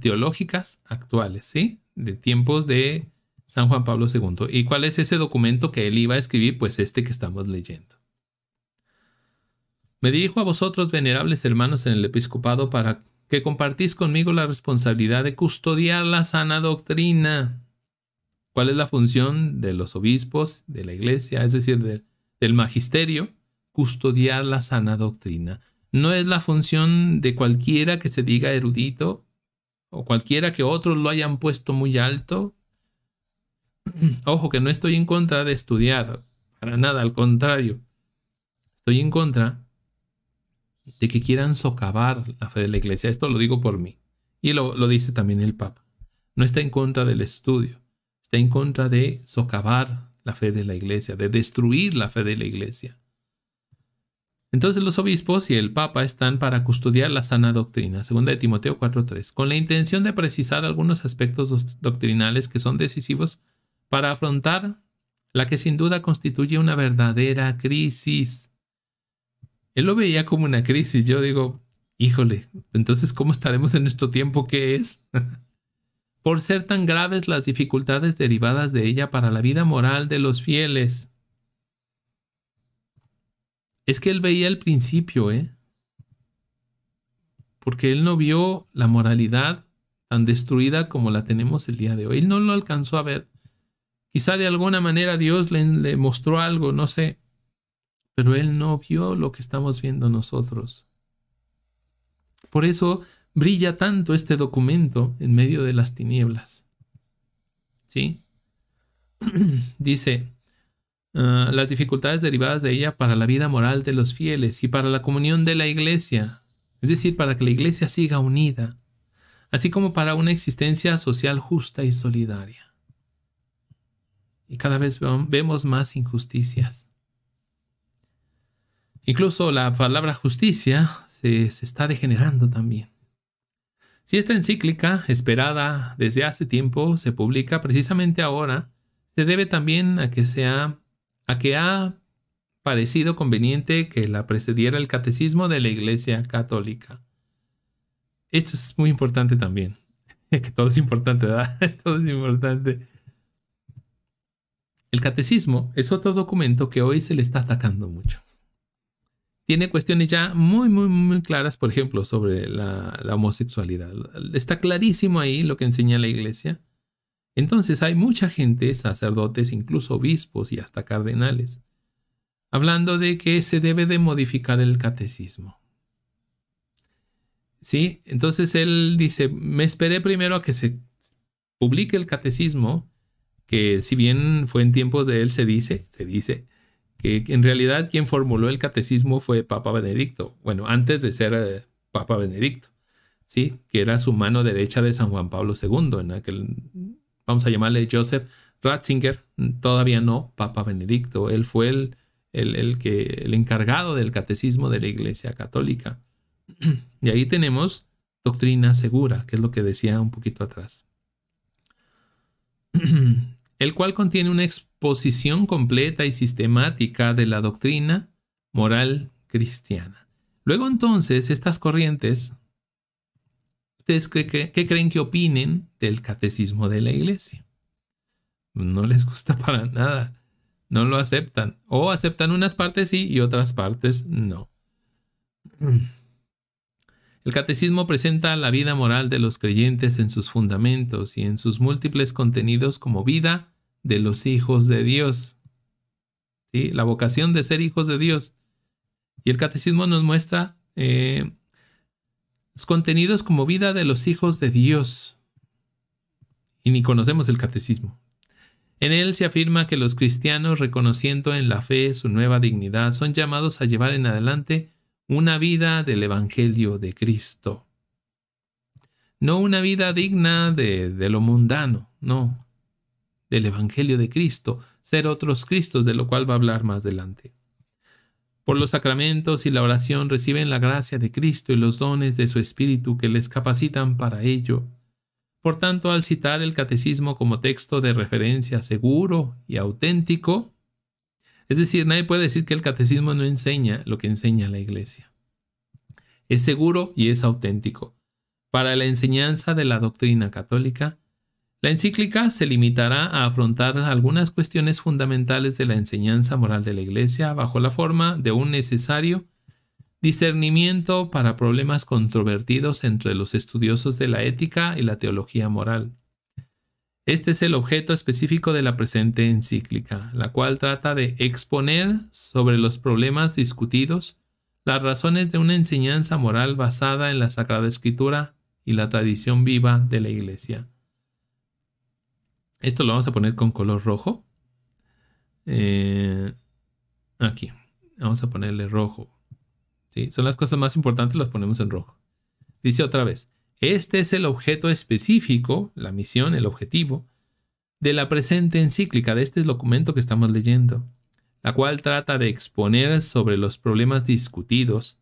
teológicas actuales, ¿sí? De tiempos de San Juan Pablo II. ¿Y cuál es ese documento que él iba a escribir? Pues este que estamos leyendo. Me dirijo a vosotros, venerables hermanos en el episcopado, para que compartís conmigo la responsabilidad de custodiar la sana doctrina. ¿Cuál es la función de los obispos, de la iglesia, es decir, del magisterio? custodiar la sana doctrina. No es la función de cualquiera que se diga erudito o cualquiera que otros lo hayan puesto muy alto. Ojo que no estoy en contra de estudiar, para nada, al contrario. Estoy en contra de que quieran socavar la fe de la iglesia. Esto lo digo por mí. Y lo, lo dice también el Papa. No está en contra del estudio, está en contra de socavar la fe de la iglesia, de destruir la fe de la iglesia. Entonces los obispos y el Papa están para custodiar la sana doctrina, segunda de Timoteo 4.3, con la intención de precisar algunos aspectos doctrinales que son decisivos para afrontar la que sin duda constituye una verdadera crisis. Él lo veía como una crisis, yo digo, híjole, entonces ¿cómo estaremos en nuestro tiempo? ¿Qué es? Por ser tan graves las dificultades derivadas de ella para la vida moral de los fieles, es que él veía el principio, ¿eh? Porque él no vio la moralidad tan destruida como la tenemos el día de hoy. Él no lo alcanzó a ver. Quizá de alguna manera Dios le, le mostró algo, no sé. Pero él no vio lo que estamos viendo nosotros. Por eso brilla tanto este documento en medio de las tinieblas. ¿Sí? Dice, Ah, las dificultades derivadas de ella para la vida moral de los fieles y para la comunión de la Iglesia, es decir, para que la Iglesia siga unida, así como para una existencia social justa y solidaria. Y cada vez vemos más injusticias. Incluso la palabra justicia se, está degenerando también. Si esta encíclica, esperada desde hace tiempo, se publica precisamente ahora, se debe también a que sea a que ha parecido conveniente que la precediera el catecismo de la Iglesia Católica. Esto es muy importante también. Es que todo es importante, ¿verdad? Todo es importante. El catecismo es otro documento que hoy se le está atacando mucho. Tiene cuestiones ya muy, muy, muy claras, por ejemplo, sobre la, la homosexualidad. Está clarísimo ahí lo que enseña la iglesia. Entonces hay mucha gente, sacerdotes, incluso obispos y hasta cardenales, hablando de que se debe de modificar el catecismo. ¿Sí? Entonces él dice, me esperé primero a que se publique el catecismo, que si bien fue en tiempos de él, se dice, se dice, que en realidad quien formuló el catecismo fue Papa Benedicto, bueno, antes de ser eh, Papa Benedicto, ¿sí? que era su mano derecha de San Juan Pablo II en aquel vamos a llamarle Joseph Ratzinger, todavía no Papa Benedicto, él fue el, el, que, el encargado del catecismo de la Iglesia Católica. Y ahí tenemos doctrina segura, que es lo que decía un poquito atrás. El cual contiene una exposición completa y sistemática de la doctrina moral cristiana. Luego entonces estas corrientes qué, creen que opinen del catecismo de la iglesia? No les gusta para nada. No lo aceptan. O aceptan unas partes sí y otras partes no. Mm. El catecismo presenta la vida moral de los creyentes en sus fundamentos y en sus múltiples contenidos como vida de los hijos de Dios. ¿Sí? La vocación de ser hijos de Dios. Y el catecismo nos muestra eh, los contenidos como vida de los hijos de Dios. Y ni conocemos el catecismo. En él se afirma que los cristianos, reconociendo en la fe su nueva dignidad, son llamados a llevar en adelante una vida del Evangelio de Cristo. No una vida digna de, de lo mundano, no, del Evangelio de Cristo, ser otros Cristos, de lo cual va a hablar más adelante. Por los sacramentos y la oración reciben la gracia de Cristo y los dones de su Espíritu que les capacitan para ello. Por tanto, al citar el catecismo como texto de referencia seguro y auténtico, es decir, nadie puede decir que el catecismo no enseña lo que enseña la Iglesia. Es seguro y es auténtico. Para la enseñanza de la doctrina católica, la encíclica se limitará a afrontar algunas cuestiones fundamentales de la enseñanza moral de la Iglesia bajo la forma de un necesario discernimiento para problemas controvertidos entre los estudiosos de la ética y la teología moral. Este es el objeto específico de la presente encíclica, la cual trata de exponer sobre los problemas discutidos las razones de una enseñanza moral basada en la Sagrada Escritura y la tradición viva de la Iglesia. Esto lo vamos a poner con color rojo. Eh, aquí. Vamos a ponerle rojo. ¿Sí? Son las cosas más importantes, las ponemos en rojo. Dice otra vez, este es el objeto específico, la misión, el objetivo, de la presente encíclica, de este documento que estamos leyendo, la cual trata de exponer sobre los problemas discutidos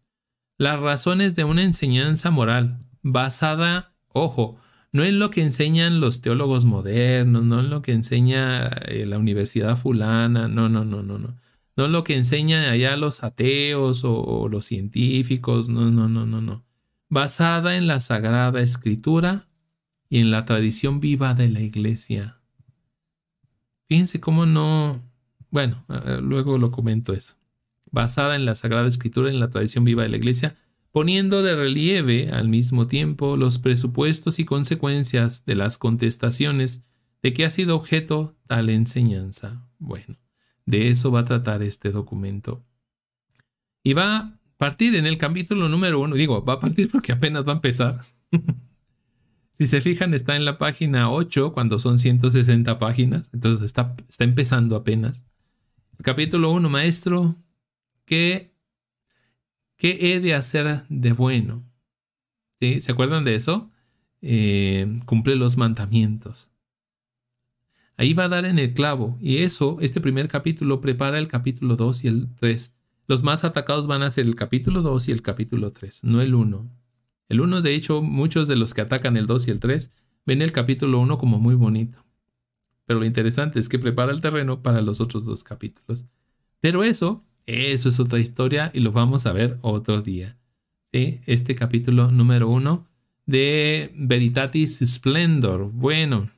las razones de una enseñanza moral basada, ojo, no es lo que enseñan los teólogos modernos, no es lo que enseña eh, la universidad fulana, no, no, no, no, no. No es lo que enseñan allá los ateos o, o los científicos, no, no, no, no, no. Basada en la Sagrada Escritura y en la tradición viva de la Iglesia. Fíjense cómo no... Bueno, eh, eh, luego lo comento eso. Basada en la Sagrada Escritura y en la tradición viva de la Iglesia poniendo de relieve al mismo tiempo los presupuestos y consecuencias de las contestaciones de que ha sido objeto tal enseñanza. Bueno, de eso va a tratar este documento. Y va a partir en el capítulo número uno, digo, va a partir porque apenas va a empezar. si se fijan, está en la página 8 cuando son 160 páginas, entonces está, está empezando apenas. capítulo 1, maestro, que... ¿Qué he de hacer de bueno? ¿Se acuerdan de eso? Eh, cumple los mandamientos. Ahí va a dar en el clavo. Y eso, este primer capítulo prepara el capítulo 2 y el 3. Los más atacados van a ser el capítulo 2 y el capítulo 3, no el 1. El 1, de hecho, muchos de los que atacan el 2 y el 3 ven el capítulo 1 como muy bonito. Pero lo interesante es que prepara el terreno para los otros dos capítulos. Pero eso eso es otra historia y lo vamos a ver otro día. Este capítulo número uno de Veritatis Splendor. Bueno,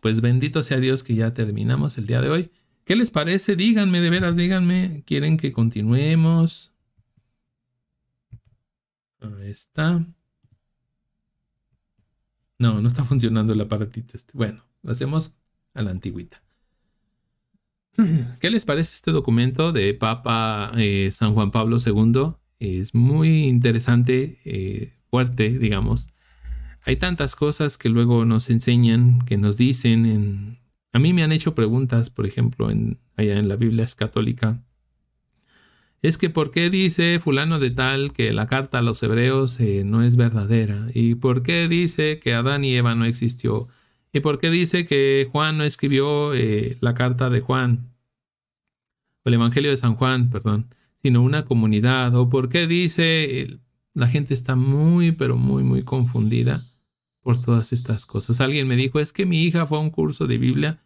pues bendito sea Dios que ya terminamos el día de hoy. ¿Qué les parece? Díganme, de veras, díganme. ¿Quieren que continuemos? Ahí está. No, no está funcionando el aparatito este. Bueno, lo hacemos a la antigüita. ¿Qué les parece este documento de Papa eh, San Juan Pablo II? Es muy interesante, eh, fuerte, digamos. Hay tantas cosas que luego nos enseñan, que nos dicen. En... A mí me han hecho preguntas, por ejemplo, en, allá en la Biblia es católica. Es que ¿por qué dice fulano de tal que la carta a los hebreos eh, no es verdadera? ¿Y por qué dice que Adán y Eva no existió? ¿Y por qué dice que Juan no escribió eh, la carta de Juan? O el Evangelio de San Juan, perdón, sino una comunidad. ¿O por qué dice eh, la gente está muy, pero muy, muy confundida por todas estas cosas? Alguien me dijo, es que mi hija fue a un curso de Biblia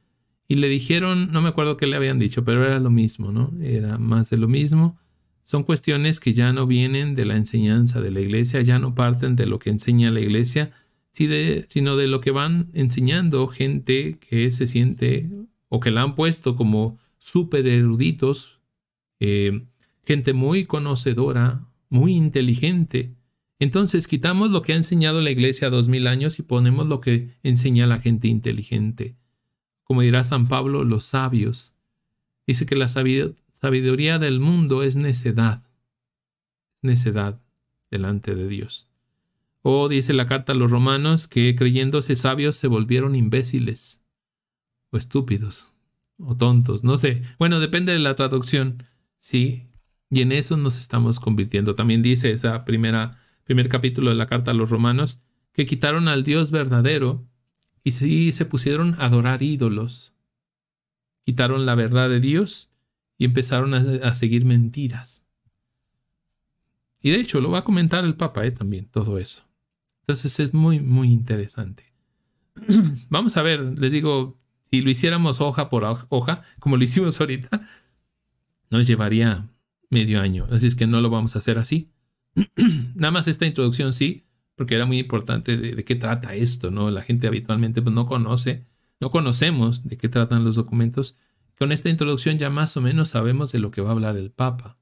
y le dijeron, no me acuerdo qué le habían dicho, pero era lo mismo, ¿no? Era más de lo mismo. Son cuestiones que ya no vienen de la enseñanza de la iglesia, ya no parten de lo que enseña la iglesia, sino de lo que van enseñando gente que se siente o que la han puesto como súper eruditos, eh, gente muy conocedora, muy inteligente. Entonces quitamos lo que ha enseñado la iglesia dos mil años y ponemos lo que enseña la gente inteligente. Como dirá San Pablo, los sabios. Dice que la sabiduría del mundo es necedad. Necedad delante de Dios. O dice la carta a los romanos que creyéndose sabios se volvieron imbéciles, o estúpidos, o tontos, no sé. Bueno, depende de la traducción, ¿sí? Y en eso nos estamos convirtiendo. También dice esa primera, primer capítulo de la carta a los romanos que quitaron al Dios verdadero y se, pusieron a adorar ídolos. Quitaron la verdad de Dios y empezaron a, seguir mentiras. Y de hecho lo va a comentar el Papa ¿eh? también, todo eso. Entonces es muy, muy interesante. Vamos a ver, les digo, si lo hiciéramos hoja por hoja, como lo hicimos ahorita, nos llevaría medio año. Así es que no lo vamos a hacer así. Nada más esta introducción sí, porque era muy importante de, qué trata esto, ¿no? La gente habitualmente pues, no conoce, no conocemos de qué tratan los documentos. Con esta introducción ya más o menos sabemos de lo que va a hablar el Papa.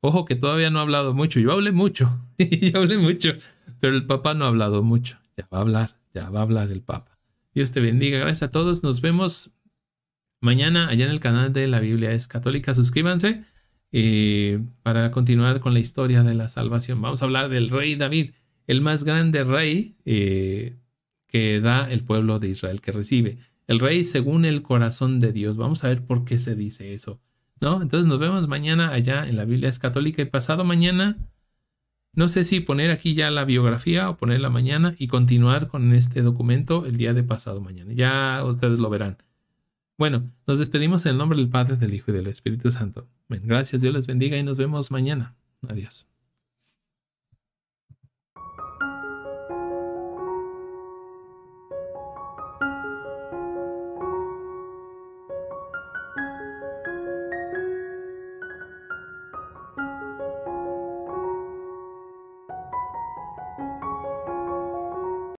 Ojo que todavía no ha hablado mucho, yo hablé mucho, yo hablé mucho, pero el Papa no ha hablado mucho. Ya va a hablar, ya va a hablar el Papa. Dios te bendiga. Gracias a todos. Nos vemos mañana allá en el canal de la Biblia es Católica. Suscríbanse eh, para continuar con la historia de la salvación. Vamos a hablar del rey David, el más grande rey eh, que da el pueblo de Israel, que recibe. El rey según el corazón de Dios. Vamos a ver por qué se dice eso. ¿no? Entonces nos vemos mañana allá en la Biblia es Católica y pasado mañana no sé si poner aquí ya la biografía o ponerla mañana y continuar con este documento el día de pasado mañana. Ya ustedes lo verán. Bueno, nos despedimos en el nombre del Padre, del Hijo y del Espíritu Santo. Bien, gracias, Dios les bendiga y nos vemos mañana. Adiós.